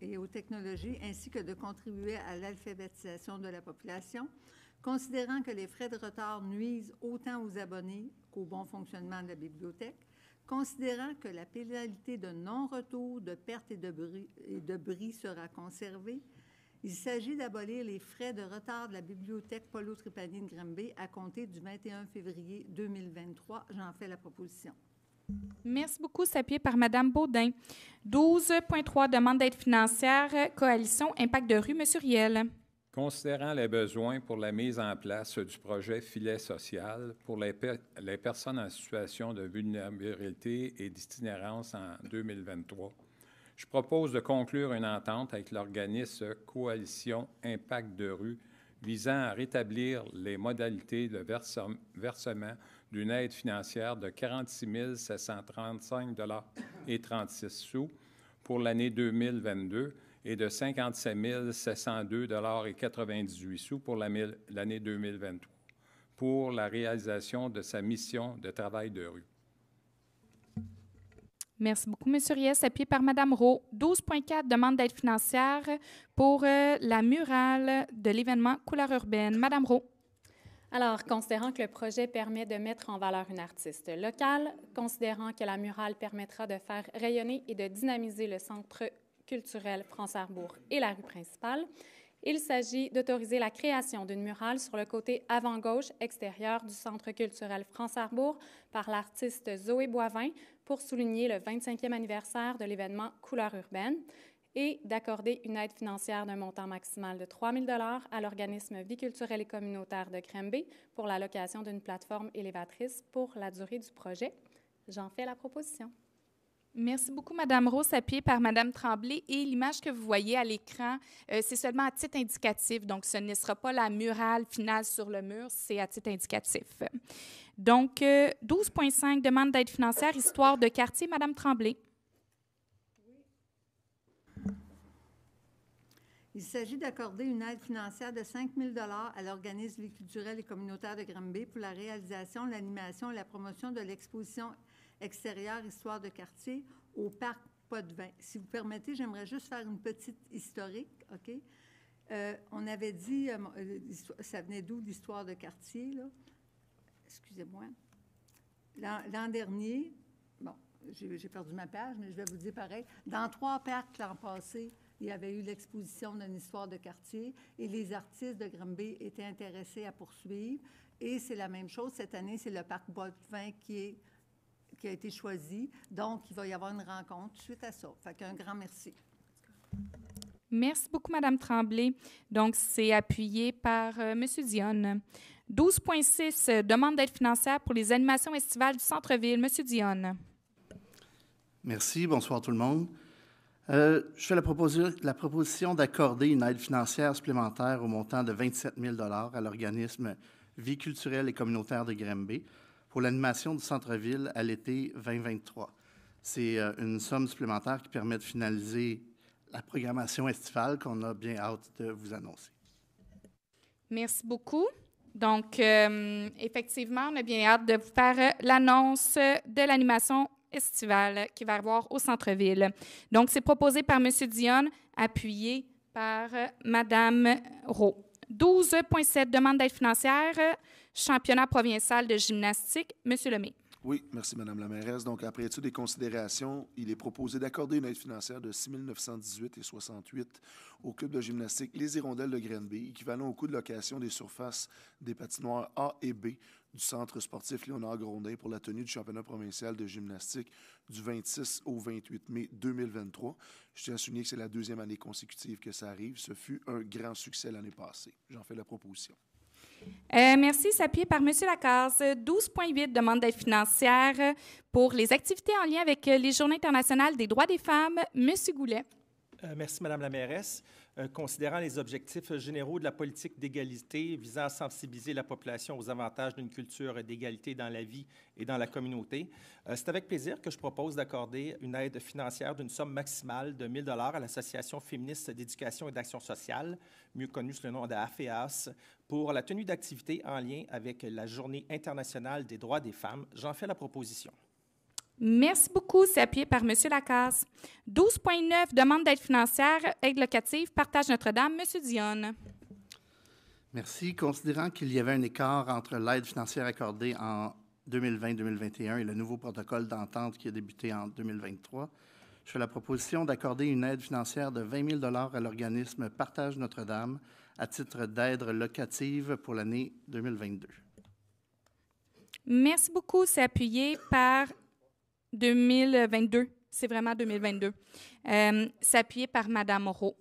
et aux, technologies, ainsi que de contribuer à l'alphabétisation de la population, considérant que les frais de retard nuisent autant aux abonnés qu'au bon fonctionnement de la bibliothèque, considérant que la pénalité de non-retour, de perte de, et de bris sera conservée, il s'agit d'abolir les frais de retard de la bibliothèque Paulo tripanine de à compter du 21 février 2023. J'en fais la proposition. Merci beaucoup, s'appuyer par Mme Baudin. 12.3 Demande d'aide financière, coalition Impact de rue, M. Riel. Considérant les besoins pour la mise en place du projet Filet social pour les personnes en situation de vulnérabilité et d'itinérance en 2023, je propose de conclure une entente avec l'organisme Coalition Impact de rue visant à rétablir les modalités de versement d'une aide financière de 46 735 et 36 sous pour l'année 2022 et de 57 702 et 98 sous pour l'année 2023 pour la réalisation de sa mission de travail de rue. Merci beaucoup, M. Ries, appuyé par Mme Rowe. 12.4, demande d'aide financière pour euh, la murale de l'événement Couleur urbaine. Mme Rowe. Alors, considérant que le projet permet de mettre en valeur une artiste locale, considérant que la murale permettra de faire rayonner et de dynamiser le centre culturel France arbourg et la rue principale, il s'agit d'autoriser la création d'une murale sur le côté avant-gauche extérieur du Centre culturel France-Arbour par l'artiste Zoé Boivin pour souligner le 25e anniversaire de l'événement Couleurs urbaines et d'accorder une aide financière d'un montant maximal de 3 000 à l'organisme Vie culturelle et communautaire de Crembé pour la location d'une plateforme élévatrice pour la durée du projet. J'en fais la proposition. Merci beaucoup, Madame Rose, appuyée par Madame Tremblay. Et l'image que vous voyez à l'écran, euh, c'est seulement à titre indicatif. Donc, ce ne sera pas la murale finale sur le mur, c'est à titre indicatif. Donc, 12.5, euh, demande d'aide financière, histoire de quartier, Madame Tremblay. Il s'agit d'accorder une aide financière de 5 000 à l'organisme culturel et communautaire de Granby pour la réalisation, l'animation et la promotion de l'exposition extérieure Histoire de quartier au parc Potvin. Si vous permettez, j'aimerais juste faire une petite historique, OK? Euh, on avait dit, euh, euh, ça venait d'où l'histoire de quartier, là? Excusez-moi. L'an dernier, bon, j'ai perdu ma page, mais je vais vous dire pareil. Dans trois parcs l'an passé, il y avait eu l'exposition d'une histoire de quartier et les artistes de Granby étaient intéressés à poursuivre. Et c'est la même chose cette année, c'est le parc Potvin qui est qui a été choisi. Donc, il va y avoir une rencontre suite à ça. Fait qu'un grand merci. Merci beaucoup, Madame Tremblay. Donc, c'est appuyé par euh, Monsieur M. Dionne. 12.6, euh, demande d'aide financière pour les animations estivales du centre-ville. M. Dionne. Merci. Bonsoir tout le monde. Euh, je fais la, la proposition d'accorder une aide financière supplémentaire au montant de 27 000 à l'organisme Vie culturelle et communautaire de Grimby pour l'animation du centre-ville à l'été 2023. C'est euh, une somme supplémentaire qui permet de finaliser la programmation estivale qu'on a bien hâte de vous annoncer. Merci beaucoup. Donc, euh, effectivement, on a bien hâte de vous faire euh, l'annonce de l'animation estivale qui va avoir au centre-ville. Donc, c'est proposé par M. Dionne, appuyé par Mme Rowe. 12.7 demande d'aide financière championnat provincial de gymnastique. Monsieur Lemay. Oui, merci, Madame la mairesse. Donc, après étude des considérations, il est proposé d'accorder une aide financière de 6 918 et 68 au club de gymnastique Les Hirondelles de Grenby, équivalent au coût de location des surfaces des patinoires A et B du Centre sportif Léonard Grondin pour la tenue du championnat provincial de gymnastique du 26 au 28 mai 2023. Je tiens à souligner que c'est la deuxième année consécutive que ça arrive. Ce fut un grand succès l'année passée. J'en fais la proposition. Euh, merci, S'appuyer Par M. Lacasse, 12.8 demande d'aide financière pour les activités en lien avec les Journées internationales des droits des femmes. M. Goulet. Euh, merci, Madame la mairesse. Euh, considérant les objectifs généraux de la politique d'égalité visant à sensibiliser la population aux avantages d'une culture d'égalité dans la vie et dans la communauté. Euh, c'est avec plaisir que je propose d'accorder une aide financière d'une somme maximale de 1 000 à l'Association féministe d'éducation et d'action sociale, mieux connue sous le nom d'AFEAS, pour la tenue d'activités en lien avec la Journée internationale des droits des femmes. J'en fais la proposition. Merci beaucoup. C'est appuyé par M. Lacasse. 12.9, demande d'aide financière, aide locative, partage Notre-Dame. M. Dionne. Merci. Considérant qu'il y avait un écart entre l'aide financière accordée en 2020-2021 et le nouveau protocole d'entente qui a débuté en 2023, je fais la proposition d'accorder une aide financière de 20 000 à l'organisme Partage Notre-Dame à titre d'aide locative pour l'année 2022. Merci beaucoup. C'est appuyé par 2022. C'est vraiment 2022. Euh, s'appuyer par Madame Rowe.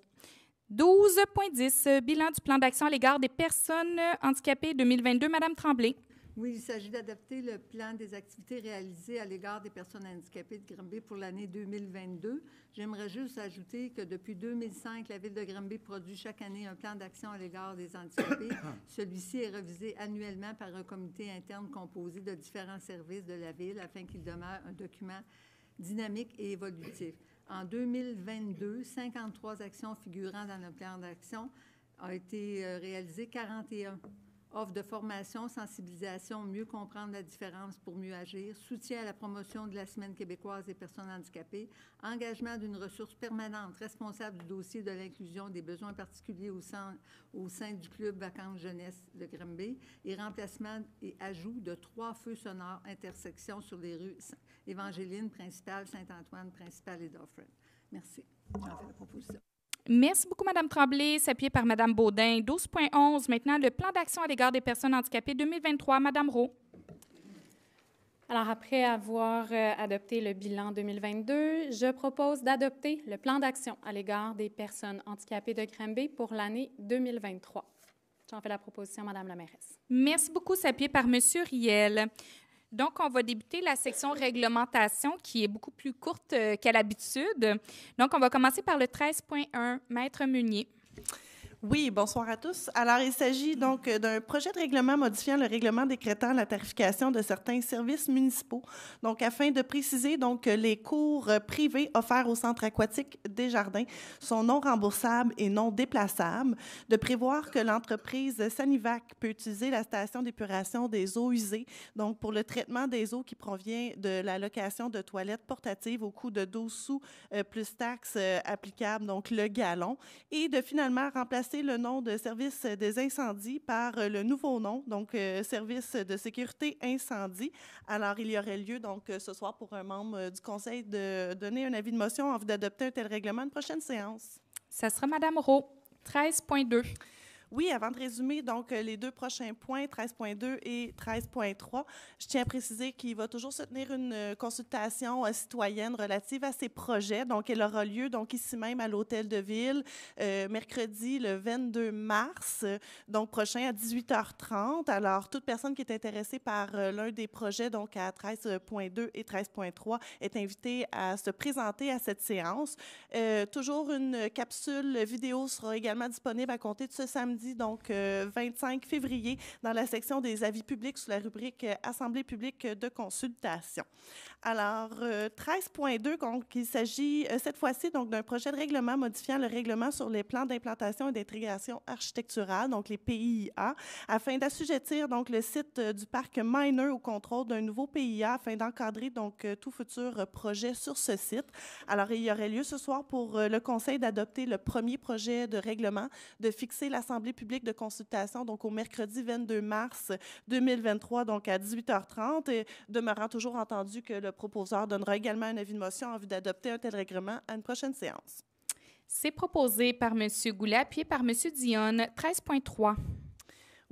12.10, bilan du plan d'action à l'égard des personnes handicapées 2022, Madame Tremblay. Oui, il s'agit d'adapter le plan des activités réalisées à l'égard des personnes handicapées de Granby pour l'année 2022. J'aimerais juste ajouter que depuis 2005, la ville de Granby produit chaque année un plan d'action à l'égard des handicapés. Celui-ci est révisé annuellement par un comité interne composé de différents services de la ville afin qu'il demeure un document dynamique et évolutif. En 2022, 53 actions figurant dans le plan d'action ont été euh, réalisées, 41 offre de formation, sensibilisation, mieux comprendre la différence pour mieux agir, soutien à la promotion de la Semaine québécoise des personnes handicapées, engagement d'une ressource permanente responsable du dossier de l'inclusion des besoins particuliers au, sein, du Club Vacances Jeunesse de Grimby et remplacement et ajout de trois feux sonores intersection sur les rues Évangéline, Principale, Saint-Antoine, Principale et Dauphin. Merci. proposition. Merci beaucoup, Mme Tremblay, s'appuyer par Mme Baudin. 12.11, maintenant, le plan d'action à l'égard des personnes handicapées 2023. Mme Rowe. Alors, après avoir euh, adopté le bilan 2022, je propose d'adopter le plan d'action à l'égard des personnes handicapées de Granby pour l'année 2023. J'en fais la proposition, Madame la mairesse. Merci beaucoup, s'appuyer par M. Riel. Donc, on va débuter la section réglementation qui est beaucoup plus courte euh, qu'à l'habitude. Donc, on va commencer par le 13.1, Maître Meunier. Oui, bonsoir à tous. Alors, il s'agit donc euh, d'un projet de règlement modifiant le règlement décrétant la tarification de certains services municipaux, donc afin de préciser donc que euh, les cours euh, privés offerts au centre aquatique des jardins sont non remboursables et non déplaçables, de prévoir que l'entreprise Sanivac peut utiliser la station d'épuration des eaux usées, donc pour le traitement des eaux qui provient de la location de toilettes portatives au coût de 12 sous plus taxes applicables, donc le gallon, et de finalement remplacer le nom de service des incendies par euh, le nouveau nom, donc euh, service de sécurité incendie. Alors, il y aurait lieu, donc, euh, ce soir, pour un membre du Conseil de donner un avis de motion en vue d'adopter un tel règlement. Une prochaine séance. Ça sera Madame Rowe, 13.2. Oui, avant de résumer, donc, euh, les deux prochains points, 13.2 et 13.3, je tiens à préciser qu'il va toujours se tenir une euh, consultation euh, citoyenne relative à ces projets. Donc, elle aura lieu, donc, ici même à l'Hôtel de Ville, mercredi le 22 mars, donc, prochain à 18h30. Alors, toute personne qui est intéressée par l'un des projets, donc, à 13.2 et 13.3, est invitée à se présenter à cette séance. toujours une capsule vidéo sera également disponible à compter de ce samedi donc 25 euh, février, dans la section des avis publics sous la rubrique euh, Assemblée publique de consultation. Alors, 13.2, euh, il s'agit cette fois-ci donc d'un projet de règlement modifiant le règlement sur les plans d'implantation et d'intégration architecturale, donc les PIA, afin d'assujettir donc le site du parc Miner au contrôle d'un nouveau PIA afin d'encadrer donc tout futur projet sur ce site. Alors, il y aurait lieu ce soir pour le Conseil d'adopter le premier projet de règlement, de fixer l'Assemblée public de consultation, donc au mercredi 22 mars 2023, donc à 18h30, et demeurant toujours entendu que le proposeur donnera également un avis de motion en vue d'adopter un tel règlement à une prochaine séance. C'est proposé par M. Goulet, puis par M. Dionne, 13.3.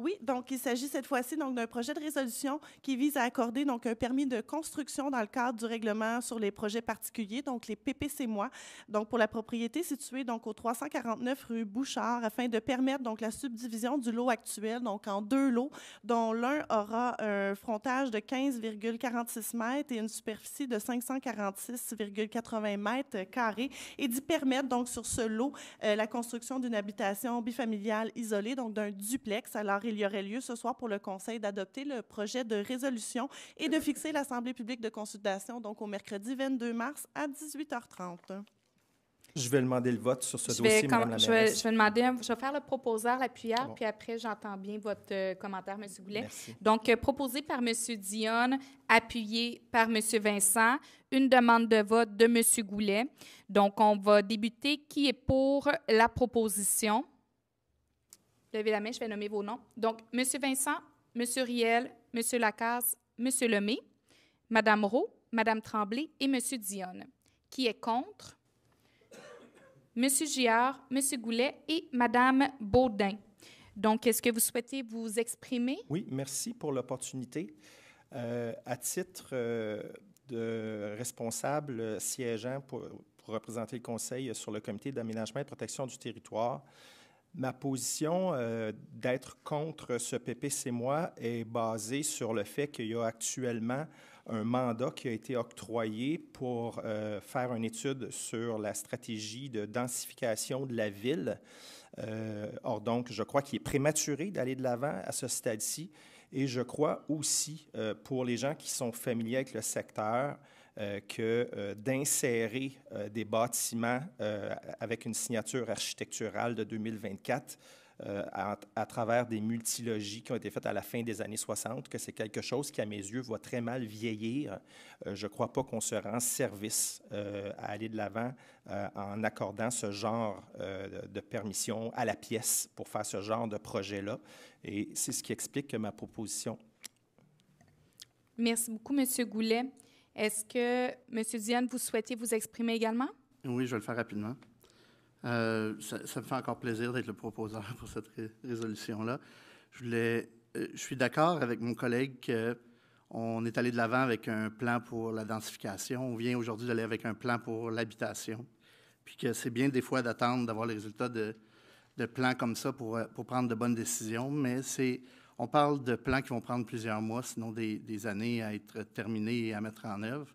Oui, donc il s'agit cette fois-ci donc d'un projet de résolution qui vise à accorder donc un permis de construction dans le cadre du règlement sur les projets particuliers, donc les PPC moi, donc pour la propriété située donc au 349 rue Bouchard afin de permettre donc la subdivision du lot actuel donc en deux lots dont l'un aura un frontage de 15,46 mètres et une superficie de 546,80 mètres carrés et d'y permettre donc sur ce lot euh, la construction d'une habitation bifamiliale isolée donc d'un duplex à il y aurait lieu ce soir pour le Conseil d'adopter le projet de résolution et de fixer l'Assemblée publique de consultation, donc au mercredi 22 mars à 18h30. Je vais demander le vote sur ce dossier, la je vais, je vais, demander, je faire le proposeur, la puis après, j'entends bien votre euh, commentaire, M. Goulet. Donc, euh, proposé par M. Dionne, appuyé par M. Vincent, une demande de vote de M. Goulet. Donc, on va débuter. Qui est pour la proposition? Levez la main, je vais nommer vos noms. Donc, M. Vincent, M. Riel, M. Lacasse, M. Lemay, Mme Roux, Mme Tremblay et M. Dionne. Qui est contre? M. Giard, M. Goulet et Mme Baudin. Donc, est-ce que vous souhaitez vous exprimer? Oui, merci pour l'opportunité. Euh, à titre euh, de responsable euh, siégeant pour, pour, représenter le Conseil sur le comité d'aménagement et de protection du territoire, Ma position euh, d'être contre ce PP, c'est moi, est basée sur le fait qu'il y a actuellement un mandat qui a été octroyé pour euh, faire une étude sur la stratégie de densification de la ville. Euh, or, donc, je crois qu'il est prématuré d'aller de l'avant à ce stade-ci. Et je crois aussi, pour les gens qui sont familiers avec le secteur, euh, que euh, d'insérer euh, des bâtiments avec une signature architecturale de 2024 à, travers des multilogies qui ont été faites à la fin des années 60, que c'est quelque chose qui, à mes yeux, va très mal vieillir. je ne crois pas qu'on se rend service à aller de l'avant en accordant ce genre de permission à la pièce pour faire ce genre de projet-là. Et c'est ce qui explique ma proposition. Merci beaucoup, M. Goulet. Est-ce que, M. Dionne, vous souhaitez vous exprimer également? Oui, je vais le faire rapidement. Euh, ça, me fait encore plaisir d'être le proposeur pour cette résolution-là. Je, euh, je suis d'accord avec mon collègue qu'on est allé de l'avant avec un plan pour la densification. On vient aujourd'hui d'aller avec un plan pour l'habitation. Puis que c'est bien des fois d'attendre d'avoir les résultats de, de, plans comme ça pour, pour prendre de bonnes décisions, mais c'est on parle de plans qui vont prendre plusieurs mois, sinon des, années à être terminés et à mettre en œuvre.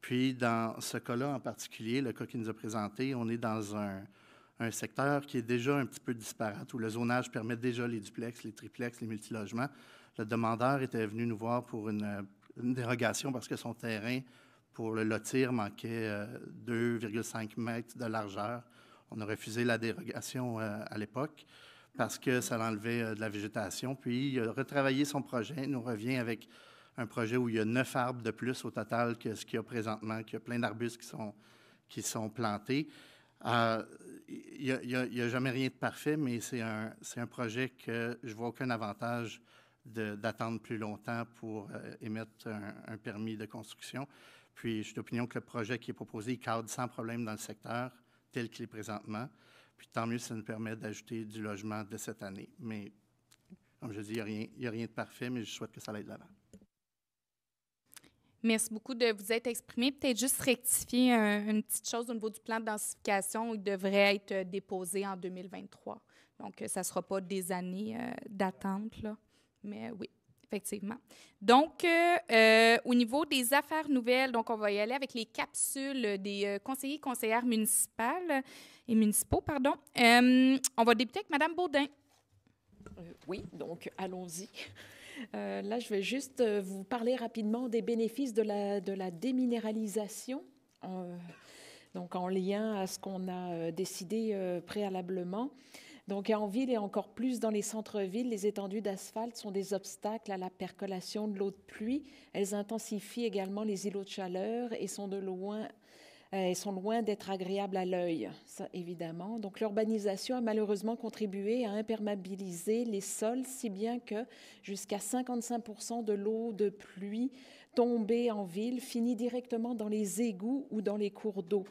Puis, dans ce cas-là en particulier, le cas qu'il nous a présenté, on est dans un, secteur qui est déjà un petit peu disparate, où le zonage permet déjà les duplex, les triplex, les multilogements. Le demandeur était venu nous voir pour une, dérogation parce que son terrain pour le lotir manquait 2,5 euh, mètres de largeur. On a refusé la dérogation euh, à l'époque parce que ça l'enlevait euh, de la végétation. Puis il a retravaillé son projet, il nous revient avec un projet où il y a neuf arbres de plus au total que ce qu'il y a présentement, qu'il y a plein d'arbustes qui sont, qui sont plantés. Euh, il n'y a, jamais rien de parfait, mais c'est un, un, projet que je vois aucun avantage d'attendre plus longtemps pour euh, émettre un, permis de construction. Puis, je suis d'opinion que le projet qui est proposé cadre sans problème dans le secteur tel qu'il est présentement. Puis tant mieux ça nous permet d'ajouter du logement de cette année. Mais comme je dis, il n'y a, rien de parfait, mais je souhaite que ça aille de l'avant. Merci beaucoup de vous être exprimé. Peut-être juste rectifier une petite chose au niveau du plan de densification. Il devrait être euh, déposé en 2023. Donc, euh, ça ne sera pas des années euh, d'attente, là. Mais oui, effectivement. Donc, au niveau des affaires nouvelles, donc on va y aller avec les capsules des conseillers et conseillères municipales et municipaux. Pardon. Euh, on va débuter avec Mme Baudin. Euh, oui, donc allons-y. Euh, là, je vais juste vous parler rapidement des bénéfices de la, de la déminéralisation, donc en lien à ce qu'on a décidé préalablement. Donc, en ville et encore plus dans les centres-villes, les étendues d'asphalte sont des obstacles à la percolation de l'eau de pluie. Elles intensifient également les îlots de chaleur et sont de loin euh, elles sont loin d'être agréables à l'œil, ça, évidemment. Donc l'urbanisation a malheureusement contribué à imperméabiliser les sols, si bien que jusqu'à 55 de l'eau de pluie tombée en ville finit directement dans les égouts ou dans les cours d'eau.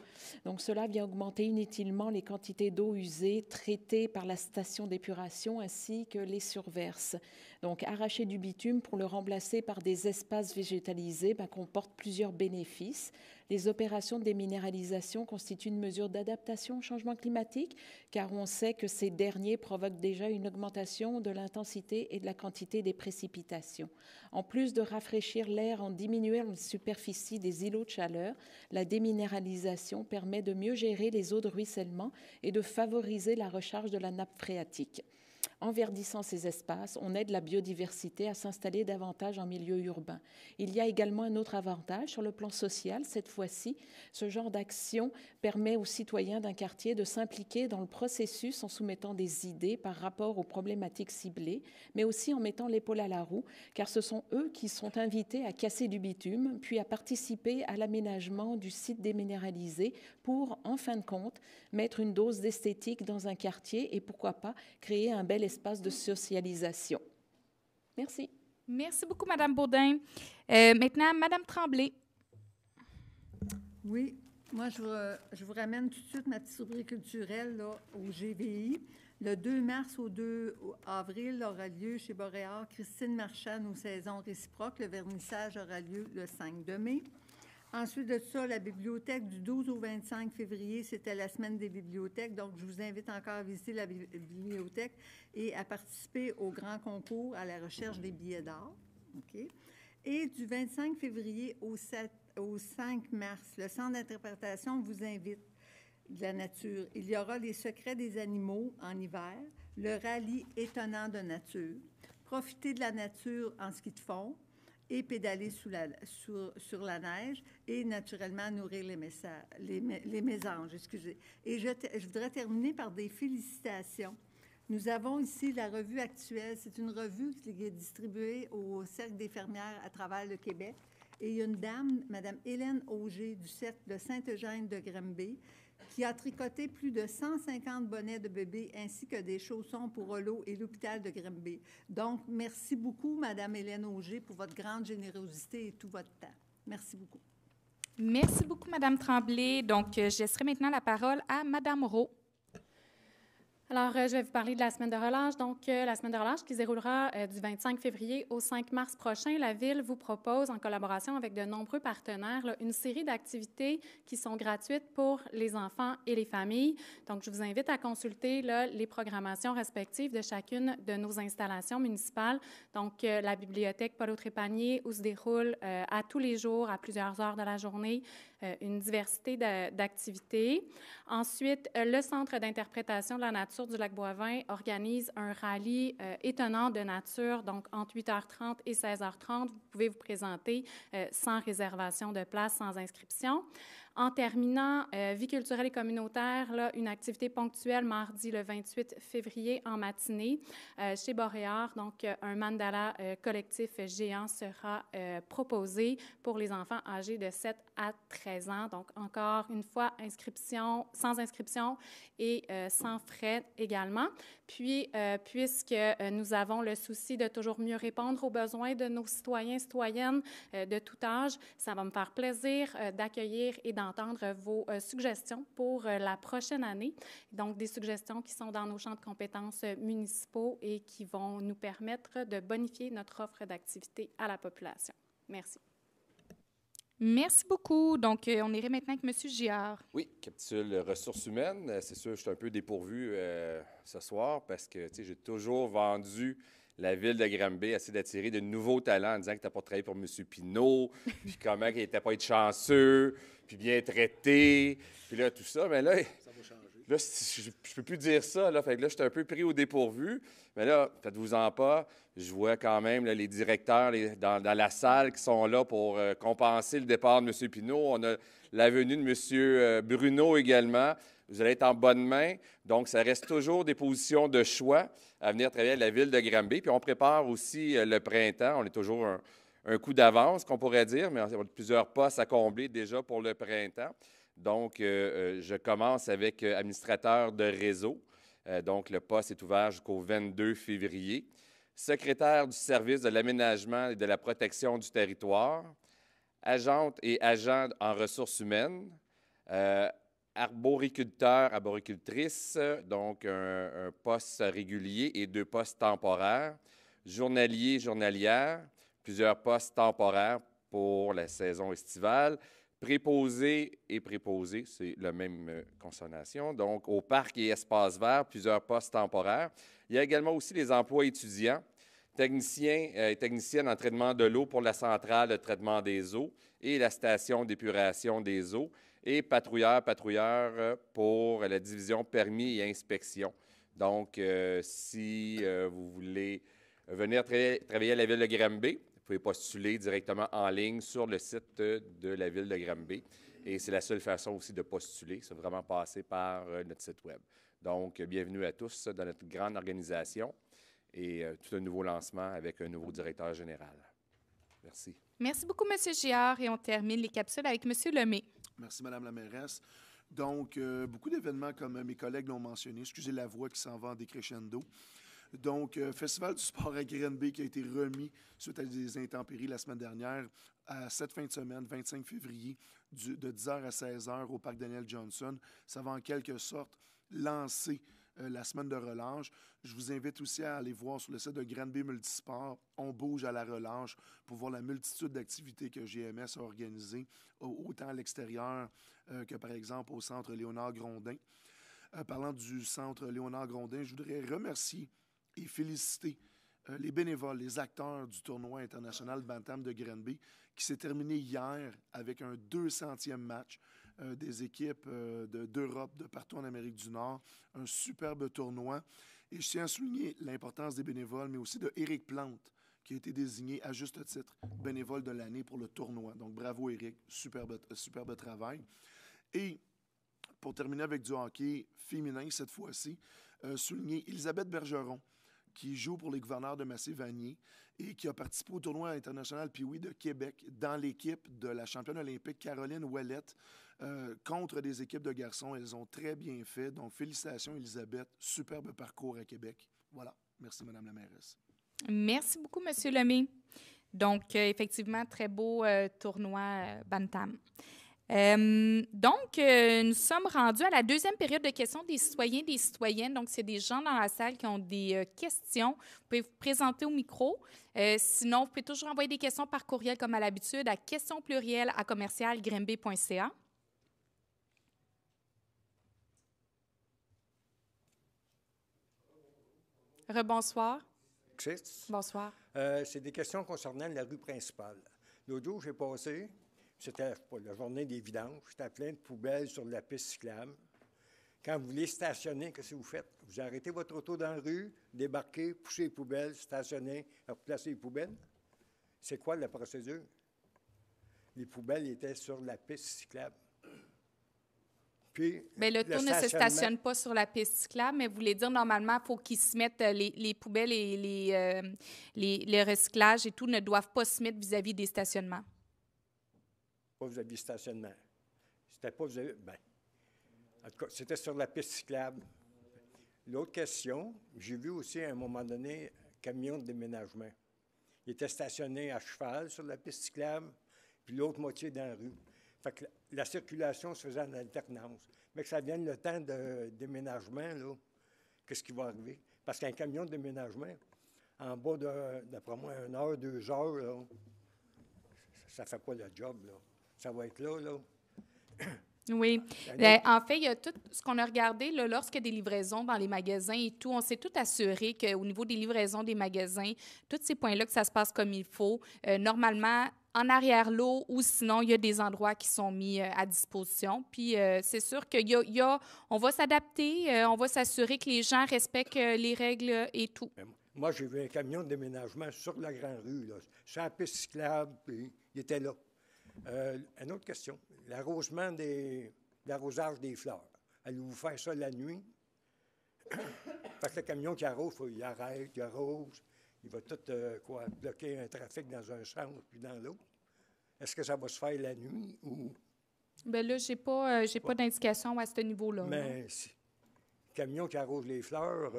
Donc cela vient augmenter inutilement les quantités d'eau usée traitées par la station d'épuration ainsi que les surverses. Donc arracher du bitume pour le remplacer par des espaces végétalisés ben, comporte plusieurs bénéfices. Les opérations de déminéralisation constituent une mesure d'adaptation au changement climatique, car on sait que ces derniers provoquent déjà une augmentation de l'intensité et de la quantité des précipitations. En plus de rafraîchir l'air en diminuant la superficie des îlots de chaleur, la déminéralisation permet de mieux gérer les eaux de ruissellement et de favoriser la recharge de la nappe phréatique. En verdissant ces espaces, on aide la biodiversité à s'installer davantage en milieu urbain. Il y a également un autre avantage sur le plan social. Cette fois-ci, ce genre d'action permet aux citoyens d'un quartier de s'impliquer dans le processus en soumettant des idées par rapport aux problématiques ciblées, mais aussi en mettant l'épaule à la roue, car ce sont eux qui sont invités à casser du bitume, puis à participer à l'aménagement du site déminéralisé pour, en fin de compte, mettre une dose d'esthétique dans un quartier et pourquoi pas créer un bel espace de socialisation. Merci. Merci beaucoup, Madame Baudin. Euh, maintenant, Madame Tremblay. Oui, moi, je, je, vous ramène tout de suite ma petite rubrique culturelle au GVI. Le 2 mars au 2 avril aura lieu chez Boréard Christine Marchand aux saisons réciproques. Le vernissage aura lieu le 5 mai. Ensuite de ça, la bibliothèque du 12 au 25 février, c'était la semaine des bibliothèques. Donc, je vous invite encore à visiter la bibliothèque et à participer au grand concours à la recherche des billets d'art. Et du 25 février au, au 5 mars, le Centre d'interprétation vous invite de la nature. Il y aura les secrets des animaux en hiver, le rallye étonnant de nature, profiter de la nature en ski de fond, et pédaler sous la, sur, la neige et naturellement nourrir les, les, mésanges. Excusez. Et je, je voudrais terminer par des félicitations. Nous avons ici la revue actuelle. C'est une revue qui est distribuée au Cercle des fermières à travers le Québec. Et il y a une dame, Mme Hélène Auger, du Cercle de Saint-Eugène de Grimby, qui a tricoté plus de 150 bonnets de bébé ainsi que des chaussons pour Olo et l'hôpital de Grimby. Donc, merci beaucoup, Madame Hélène Auger, pour votre grande générosité et tout votre temps. Merci beaucoup. Merci beaucoup, Madame Tremblay. Donc, euh, je laisserai maintenant la parole à Madame Rowe. Alors, euh, je vais vous parler de la semaine de relâche. Donc, euh, la semaine de relâche qui se déroulera euh, du 25 février au 5 mars prochain, la Ville vous propose, en collaboration avec de nombreux partenaires, une série d'activités qui sont gratuites pour les enfants et les familles. Donc, je vous invite à consulter les programmations respectives de chacune de nos installations municipales. Donc, la bibliothèque Paulo Trépanier, où se déroule à tous les jours, à plusieurs heures de la journée, une diversité d'activités. Ensuite, le Centre d'interprétation de la nature du lac Boivin organise un rallye euh, étonnant de nature, donc entre 8h30 et 16h30. Vous pouvez vous présenter euh, sans réservation de place, sans inscription. En terminant, euh, vie culturelle et communautaire, là, une activité ponctuelle mardi le 28 février en matinée euh, chez Boréard. Donc, euh, un mandala collectif géant sera proposé pour les enfants âgés de 7 à 13 ans. Donc, encore une fois, inscription, sans inscription et sans frais également. Puis, euh, puisque euh, nous avons le souci de toujours mieux répondre aux besoins de nos citoyens, citoyennes euh, de tout âge, ça va me faire plaisir d'accueillir et d'entendre vos suggestions pour la prochaine année. Donc, des suggestions qui sont dans nos champs de compétences municipaux et qui vont nous permettre de bonifier notre offre d'activité à la population. Merci. Merci beaucoup. Donc, euh, on irait maintenant avec M. Giard. Oui, capsule ressources humaines. Euh, c'est sûr, je suis un peu dépourvu euh, ce soir parce que j'ai toujours vendu la ville de Granby, essayer d'attirer de nouveaux talents en disant que tu n'as pas travaillé pour M. Pinault, puis comment qu'il n'était pas être chanceux, puis bien traité, puis là, tout ça. Mais là, ça va changer. Là, je ne peux plus dire ça. Là, fait que là, j'étais un peu pris au dépourvu. Mais là, faites-vous en pas. Je vois quand même les directeurs dans, la salle qui sont là pour euh, compenser le départ de M. Pinault. On a la venue de M. Euh, Bruno également. Vous allez être en bonne main. Donc, ça reste toujours des positions de choix à venir travailler à la ville de Granby. Puis on prépare aussi euh, le printemps. On est toujours un, un coup d'avance, qu'on pourrait dire, mais on a plusieurs postes à combler déjà pour le printemps. Donc, euh, euh, je commence avec euh, administrateur de réseau. donc, le poste est ouvert jusqu'au 22 février. Secrétaire du service de l'aménagement et de la protection du territoire. Agente et agent en ressources humaines. arboriculteur, arboricultrice, donc un, poste régulier et deux postes temporaires. Journalier, journalière, plusieurs postes temporaires pour la saison estivale. Préposé et préposé, c'est la même euh, consonation. Donc, au parc et espace vert, plusieurs postes temporaires. Il y a également aussi les emplois étudiants, techniciens et euh, techniciennes en traitement de l'eau pour la centrale de traitement des eaux et la station d'épuration des eaux et patrouilleurs, patrouilleurs euh, pour la division permis et inspection. Donc, si vous voulez venir travailler à la ville de Granby, pouvez postuler directement en ligne sur le site de la ville de Granby. Et c'est la seule façon aussi de postuler, c'est vraiment passer par euh, notre site Web. Donc, bienvenue à tous dans notre grande organisation et euh, tout un nouveau lancement avec un nouveau directeur général. Merci. Merci beaucoup, M. Giard. Et on termine les capsules avec M. Lemay. Merci, Mme la mairesse. Donc, euh, beaucoup d'événements, comme mes collègues l'ont mentionné, excusez la voix qui s'en va en décrescendo. Donc, euh, Festival du sport à Granby qui a été remis suite à des intempéries la semaine dernière à cette fin de semaine, 25 février, de 10h à 16h au parc Daniel Johnson. Ça va en quelque sorte lancer euh, la semaine de relâche. Je vous invite aussi à aller voir sur le site de Granby Multisport. On bouge à la relâche pour voir la multitude d'activités que GMS a organisées, autant à l'extérieur euh, que par exemple au centre Léonard Grondin. parlant du centre Léonard Grondin, je voudrais remercier et féliciter euh, les bénévoles, les acteurs du tournoi international Bantam de Granby, qui s'est terminé hier avec un 200e match euh, des équipes euh, d'Europe, de, partout en Amérique du Nord. Un superbe tournoi. Et je tiens à souligner l'importance des bénévoles, mais aussi de Eric Plante, qui a été désigné à juste titre bénévole de l'année pour le tournoi. Donc bravo Eric, superbe, superbe travail. Et pour terminer avec du hockey féminin cette fois-ci, souligner Elisabeth Bergeron, qui joue pour les gouverneurs de Massé-Vanier et qui a participé au tournoi international Pioui de Québec dans l'équipe de la championne olympique Caroline Ouellette euh, contre des équipes de garçons. Elles ont très bien fait. Donc, félicitations, Elisabeth. Superbe parcours à Québec. Voilà. Merci, Madame la mairesse. Merci beaucoup, Monsieur Lemay. Donc, euh, effectivement, très beau euh, tournoi Bantam. Euh, donc, euh, nous sommes rendus à la deuxième période de questions des citoyens des citoyennes. Donc, c'est des gens dans la salle qui ont des euh, questions. Vous pouvez vous présenter au micro. sinon, vous pouvez toujours envoyer des questions par courriel comme à l'habitude à questions plurielle à Rebonsoir. Bonsoir. Bonsoir. c'est des questions concernant la rue principale. L'autre jour, j'ai passé, c'était la journée des vidanges. C'était plein de poubelles sur la piste cyclable. Quand vous voulez stationner, qu'est-ce que vous faites? Vous arrêtez votre auto dans la rue, débarquez, poussez les poubelles, stationnez, replacez les poubelles. C'est quoi la procédure? Les poubelles étaient sur la piste cyclable. Puis, le, ne se stationne pas sur la piste cyclable, mais vous voulez dire normalement, il faut qu'ils se mettent euh, les, poubelles et les, recyclages euh, le et tout ne doivent pas se mettre vis à -vis des stationnements. Pas vous aviez stationnement. C'était pas vous avez, ben, en tout cas, c'était sur la piste cyclable. L'autre question, j'ai vu aussi à un moment donné un camion de déménagement. Il était stationné à cheval sur la piste cyclable, puis l'autre moitié dans la rue. Fait que la, circulation se faisait en alternance. Mais que ça vienne le temps de déménagement, là, qu'est-ce qui va arriver? Parce qu'un camion de déménagement, en bas d'après moi, une heure, deux heures, ça ne fait pas le job, là ça va être là, là. Oui. Ben, en fait, il y a tout ce qu'on a regardé là, lorsque des livraisons dans les magasins et tout, on s'est tout assuré qu'au niveau des livraisons des magasins, tous ces points-là, que ça se passe comme il faut. Euh, normalement, en arrière leau ou sinon, il y a des endroits qui sont mis euh, à disposition. Puis euh, c'est sûr qu'il y, a, on va s'adapter, on va s'assurer que les gens respectent les règles et tout. Ben, moi, j'ai vu un camion de déménagement sur la grande rue, là, sur piste cyclable, puis il était là. Euh, une autre question. L'arrosement des. l'arrosage des fleurs. Allez-vous faire ça la nuit? Parce que le camion qui arrose, il arrête, il arrose. Il va tout euh, quoi, bloquer un trafic dans un centre puis dans l'autre. Est-ce que ça va se faire la nuit ou. Bien là, je n'ai pas, j'ai pas euh, d'indication à ce niveau-là. Mais le camion qui arrose les fleurs,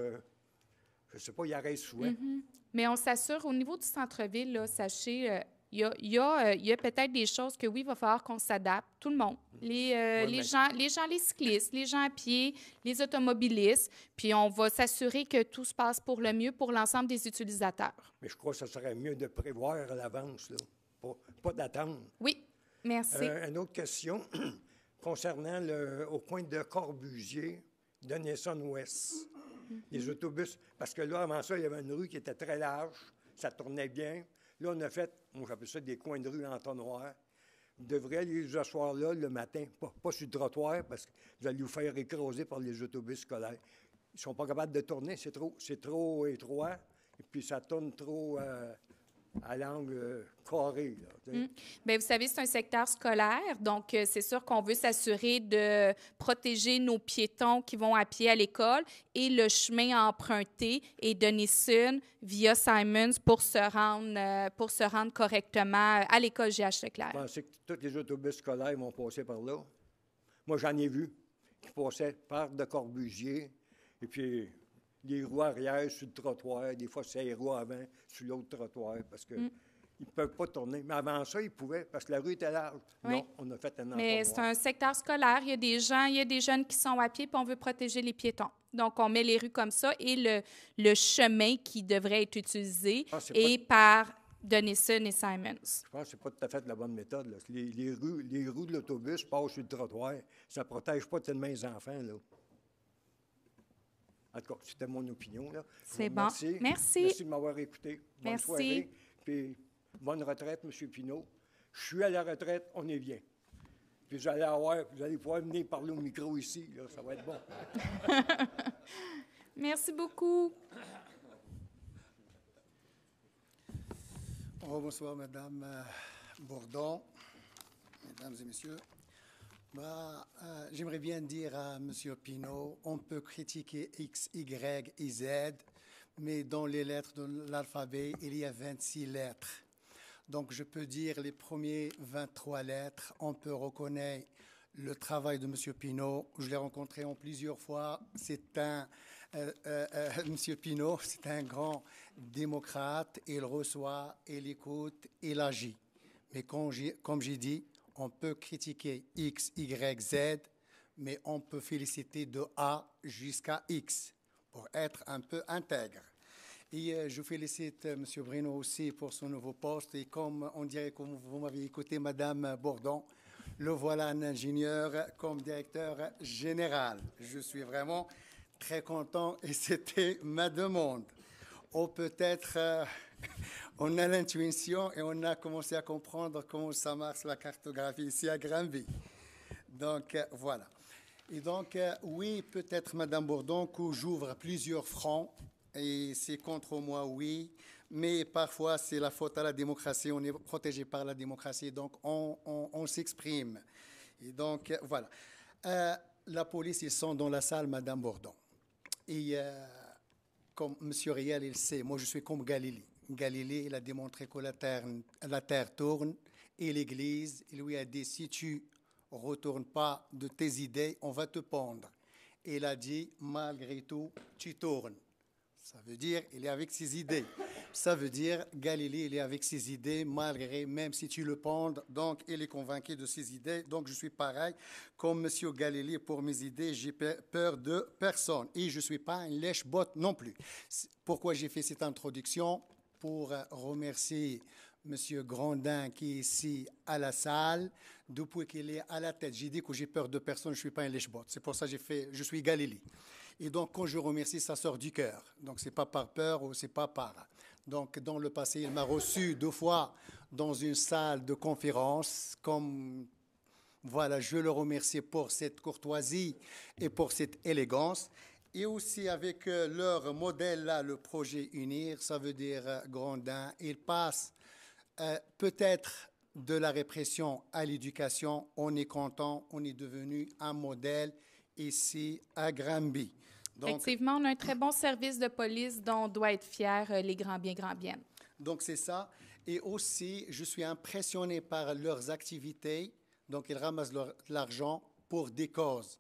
je ne sais pas, il arrête souvent. Mm-hmm. Mais on s'assure, au niveau du centre-ville, sachez, euh, il y a, peut-être des choses que oui, il va falloir qu'on s'adapte, tout le monde. Les, euh, gens, les gens, les cyclistes, les gens à pied, les automobilistes, puis on va s'assurer que tout se passe pour le mieux pour l'ensemble des utilisateurs. Mais je crois que ce serait mieux de prévoir à l'avance, pas, d'attendre. Oui, merci. Euh, une autre question concernant le, au coin de Corbusier, de Nesson-Ouest, les mhm. autobus, parce que là, avant ça, il y avait une rue qui était très large, ça tournait bien Là, on a fait, moi j'appelle ça des coins de rue en entonnoir. Vous devrez aller vous asseoir là le matin, pas, sur le trottoir, parce que vous allez vous faire écraser par les autobus scolaires. Ils ne sont pas capables de tourner, c'est trop, trop étroit, et puis ça tourne trop. Euh, à l'angle euh, carré. Mm. Ben, vous savez, c'est un secteur scolaire, donc euh, c'est sûr qu'on veut s'assurer de protéger nos piétons qui vont à pied à l'école et le chemin emprunté emprunter est sun via Simons pour se rendre, euh, pour se rendre correctement à l'école GH Leclerc. Vous pensez que tous les autobus scolaires vont passer par là? Moi, j'en ai vu qui passaient par de Corbusier et puis les roues arrière sur le trottoir, des fois c'est les roues avant sur l'autre trottoir, parce que mm. ils ne peuvent pas tourner. Mais avant ça, ils pouvaient, parce que la rue était large. Non, on a fait un Mais c'est un secteur scolaire, il y a des gens, il y a des jeunes qui sont à pied, puis on veut protéger les piétons. Donc, on met les rues comme ça et le, le chemin qui devrait être utilisé est, par Denison et Simons. Je pense que ce n'est pas tout à fait la bonne méthode. Les, rues, les roues de l'autobus passent sur le trottoir. Ça ne protège pas tellement les enfants. Là. En tout cas, c'était mon opinion. C'est bon. Merci. Merci de m'avoir écouté. Bonne merci. Soirée, bonne retraite, M. Pinault. Je suis à la retraite, on est bien. Puis vous allez, avoir, vous pouvoir venir parler au micro ici. ça va être bon. merci beaucoup. bonsoir, Madame euh, Bourdon, Mesdames et Messieurs. Bah, euh, j'aimerais bien dire à M. Pinault, on peut critiquer X, Y et Z, mais dans les lettres de l'alphabet, il y a 26 lettres. Donc je peux dire les premiers 23 lettres, on peut reconnaître le travail de M. Pinault. Je l'ai rencontré en plusieurs fois. C'est un, euh, euh, Monsieur M. Pinault, c'est un grand démocrate. Il reçoit, il écoute, il agit. Mais comme j'ai dit, on peut critiquer X, Y, Z, mais on peut féliciter de A jusqu'à X pour être un peu intègre. Et euh, je félicite euh, M. brino aussi pour son nouveau poste. Et comme on dirait que vous m'avez écouté, Madame Bourdon, le voilà un ingénieur comme directeur général. Je suis vraiment très content et c'était ma demande. on oh, peut-être, euh, on a l'intuition et on a commencé à comprendre comment ça marche la cartographie ici à Granby. Donc euh, voilà. Et donc, euh, oui, peut-être, Madame Bourdon, que j'ouvre plusieurs fronts, et c'est contre moi, oui, mais parfois c'est la faute à la démocratie, on est protégé par la démocratie, donc on, s'exprime. Et donc, euh, voilà. la police, ils sont dans la salle, Madame Bourdon. Et comme M. Riel, il sait, moi je suis comme Galilée. Galilée, il a démontré que la Terre, tourne et l'Église lui a dit si tu retournes pas de tes idées, on va te pendre. Et il a dit malgré tout, tu tournes. Ça veut dire il est avec ses idées. Ça veut dire Galilée, il est avec ses idées malgré même si tu le pendes. Donc il est convaincu de ses idées. Donc je suis pareil comme Monsieur Galilée pour mes idées. J'ai peur de personne et je ne suis pas un lèche-botte non plus. Pourquoi j'ai fait cette introduction pour remercier M. Grandin qui est ici à la salle. Depuis qu'il est à la tête, j'ai dit que j'ai peur de personne, je ne suis pas un lèche C'est pour ça que j'ai fait, je suis Galilée. Et donc, quand je remercie, ça sort du cœur. Donc, ce n'est pas par peur ou c'est pas par. Donc, dans le passé, il m'a reçu deux fois dans une salle de conférence comme voilà, je le remercie pour cette courtoisie et pour cette élégance et aussi avec euh, leur modèle là, le projet Unir, ça veut dire euh, Grandin, ils passent euh, peut-être de la répression à l'éducation. On est content, on est devenu un modèle ici à Granby. Effectivement, on a un très bon service de police dont doit être fier les grands biens, grands biens. Donc c'est ça. Et aussi, je suis impressionné par leurs activités. Donc ils ramassent l'argent pour des causes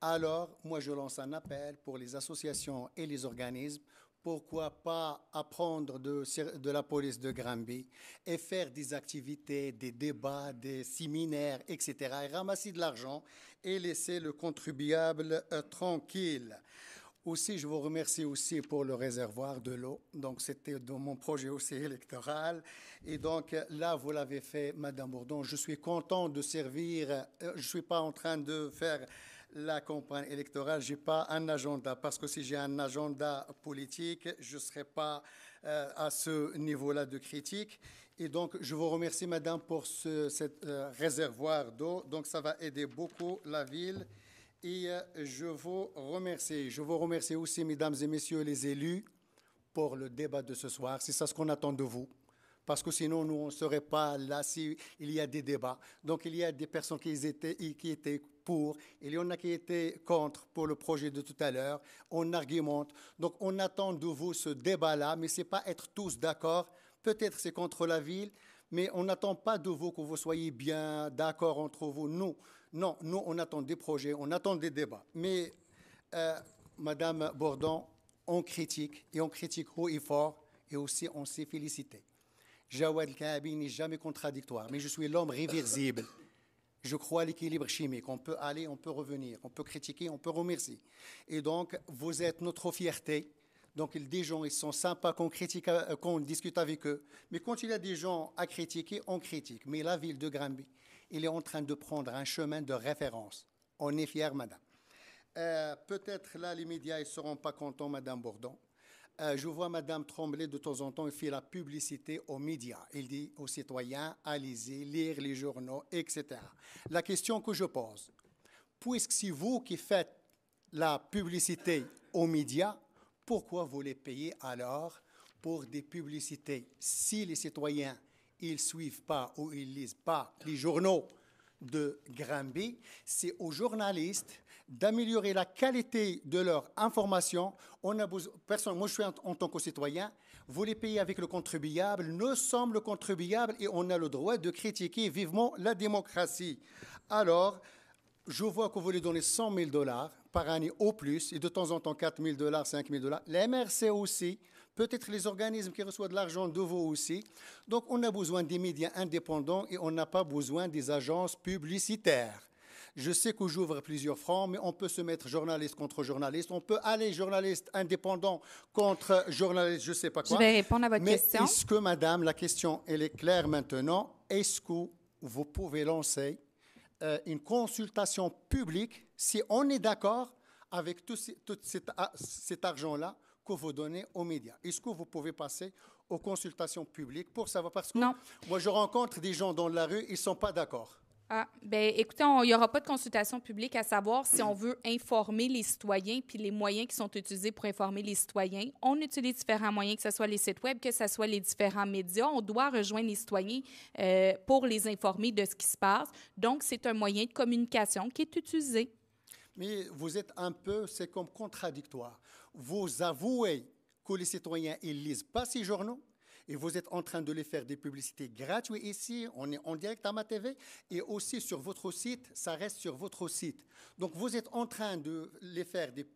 alors moi je lance un appel pour les associations et les organismes. Pourquoi pas apprendre de, la police de Granby et faire des activités, des débats, des séminaires, etc. et ramasser de l'argent et laisser le contribuable euh, tranquille. Aussi, je vous remercie aussi pour le réservoir de l'eau. Donc, c'était dans mon projet aussi électoral. Et donc, là, vous l'avez fait, Madame Bourdon. Je suis content de servir. Euh, je ne suis pas en train de faire la campagne électorale, je n'ai pas un agenda, parce que si j'ai un agenda politique, je ne serai pas euh, à ce niveau-là de critique. Et donc, je vous remercie, madame, pour ce euh, réservoir d'eau. Donc, ça va aider beaucoup la ville. Et euh, je vous remercie. Je vous remercie aussi, mesdames et messieurs les élus, pour le débat de ce soir. C'est ça ce qu'on attend de vous parce que sinon nous on ne serait pas là s'il y a des débats. Donc il y a des personnes qui étaient, qui étaient pour, il y en a qui étaient contre pour le projet de tout à l'heure. On argumente. Donc on attend de vous ce débat-là, mais ce n'est pas être tous d'accord. Peut-être c'est contre la ville, mais on n'attend pas de vous que vous soyez bien d'accord entre vous. Nous, non, nous, on attend des projets, on attend des débats. Mais, euh, Madame Bourdon, on critique, et on critique haut et fort, et aussi on s'est félicité. Jawad kabi n'est jamais contradictoire, mais je suis l'homme réversible. Je crois à l'équilibre chimique. On peut aller, on peut revenir, on peut critiquer, on peut remercier. Et donc, vous êtes notre fierté. Donc, des gens, ils sont sympas qu'on critique, euh, qu'on discute avec eux. Mais quand il y a des gens à critiquer, on critique. Mais la ville de Granby, il est en train de prendre un chemin de référence. On est fiers, madame. Euh, peut-être là, les médias ne seront pas contents, madame Bourdon. Euh, je vois Madame Tremblay de temps en temps il fait la publicité aux médias. Il dit aux citoyens, allez lire les journaux, etc. La question que je pose, puisque c'est vous qui faites la publicité aux médias, pourquoi vous les payez alors pour des publicités si les citoyens ils suivent pas ou ils lisent pas les journaux de Granby, c'est aux journalistes d'améliorer la qualité de leur information. On a personne, moi je suis en, tant que citoyen, vous les payez avec le contribuable, nous sommes le contribuable et on a le droit de critiquer vivement la démocratie. Alors, je vois que vous les donner 100 000 dollars par année au plus, et de temps en temps 4 000 dollars, 5 000 dollars. les MRC aussi, peut-être les organismes qui reçoivent de l'argent de vous aussi. Donc on a besoin des médias indépendants et on n'a pas besoin des agences publicitaires. Je sais que j'ouvre plusieurs fronts, mais on peut se mettre journaliste contre journaliste. On peut aller journaliste indépendant contre journaliste, je ne sais pas quoi. Je vais répondre à votre question. Est-ce que, madame, la question, est claire maintenant. Est-ce que vous pouvez lancer euh, une consultation publique si on est d'accord avec tout, cet, argent-là que vous donnez aux médias Est-ce que vous pouvez passer aux consultations publiques pour savoir Parce que non. moi, je rencontre des gens dans la rue, ils ne sont pas d'accord. Ah, ben, écoutez, il n'y aura pas de consultation publique à savoir si on veut informer les citoyens, puis les moyens qui sont utilisés pour informer les citoyens. On utilise différents moyens, que ce soit les sites web, que ce soit les différents médias. On doit rejoindre les citoyens euh, pour les informer de ce qui se passe. Donc, c'est un moyen de communication qui est utilisé. Mais vous êtes un peu, c'est comme contradictoire. Vous avouez que les citoyens, ils lisent pas ces journaux, et vous êtes en train de les faire des publicités gratuites ici, on est en direct à ma TV et aussi sur votre site, ça reste sur votre site. Donc vous êtes en train de les faire des,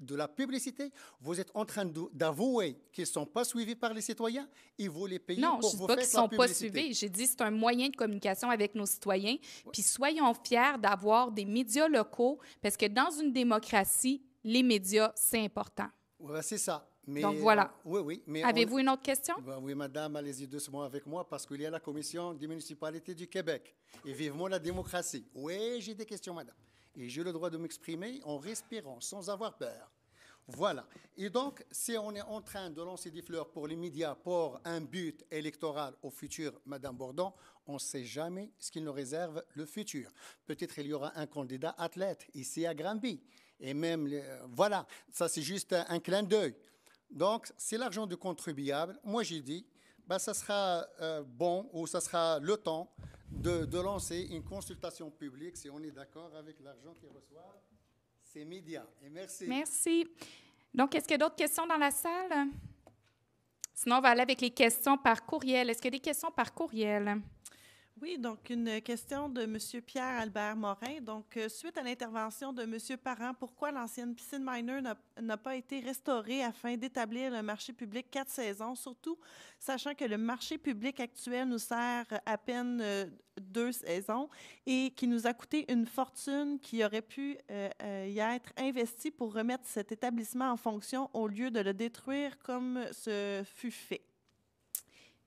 de la publicité, vous êtes en train d'avouer qu'ils ne sont pas suivis par les citoyens et vous les payez pour vous faire la Non, je ne pas qu'ils ne sont pas suivis. J'ai dit c'est un moyen de communication avec nos citoyens. Puis soyons fiers d'avoir des médias locaux parce que dans une démocratie, les médias, c'est important. Oui, c'est ça. Donc voilà. oui, oui. Mais Avez-vous une autre question? Eh ben oui, madame, allez-y doucement avec moi parce qu'il y a la commission des municipalités du Québec. Et vivement la démocratie. Oui, j'ai des questions, madame. Et j'ai le droit de m'exprimer en respirant, sans avoir peur. Voilà. Et donc, si on est en train de lancer des fleurs pour les médias, pour un but électoral au futur, Madame Bourdon, on ne sait jamais ce qu'il nous réserve le futur. Peut-être il y aura un candidat athlète ici à Granby. Et même, euh, voilà, ça c'est juste un clin d'œil. Donc, c'est l'argent du contribuable. Moi, j'ai dit, ben, ça sera euh, bon ou ça sera le temps de, de lancer une consultation publique si on est d'accord avec l'argent qu'ils reçoivent. C'est médias. merci. Merci. Donc, est-ce qu'il y a d'autres questions dans la salle? Sinon, on va aller avec les questions par courriel. Est-ce qu'il y a des questions par courriel? Oui, donc une question de M. Pierre-Albert Morin. Donc, euh, suite à l'intervention de M. Parent, pourquoi l'ancienne piscine Miner n'a pas été restaurée afin d'établir le marché public quatre saisons, surtout sachant que le marché public actuel nous sert à peine euh, deux saisons et qui nous a coûté une fortune qui aurait pu euh, y être investie pour remettre cet établissement en fonction au lieu de le détruire comme ce fut fait?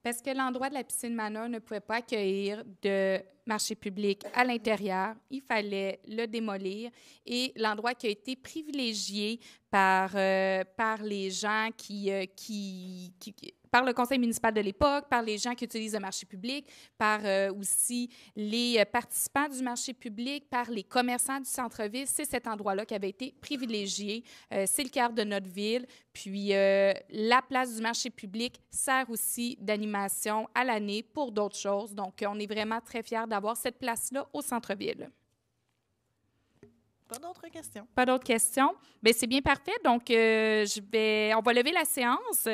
parce que l'endroit de la piscine Manor ne pouvait pas accueillir de marché public à l'intérieur. Il fallait le démolir et l'endroit qui a été privilégié par, euh, par les gens qui, euh, qui, par le conseil municipal de l'époque, par les gens qui utilisent le marché public, par euh, aussi les euh, participants du marché public, par les commerçants du centre-ville. C'est cet endroit-là qui avait été privilégié. Euh, c'est le cœur de notre ville. Puis la place du marché public sert aussi d'animation à l'année pour d'autres choses. Donc, on est vraiment très fiers d'avoir cette place-là au centre-ville. Pas d'autres questions. Pas d'autres questions. Bien, c'est bien parfait. Donc, euh, je vais, on va lever la séance.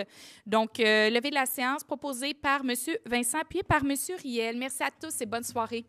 Donc, euh, lever la séance proposée par M. Vincent, puis par M. Riel. Merci à tous et bonne soirée.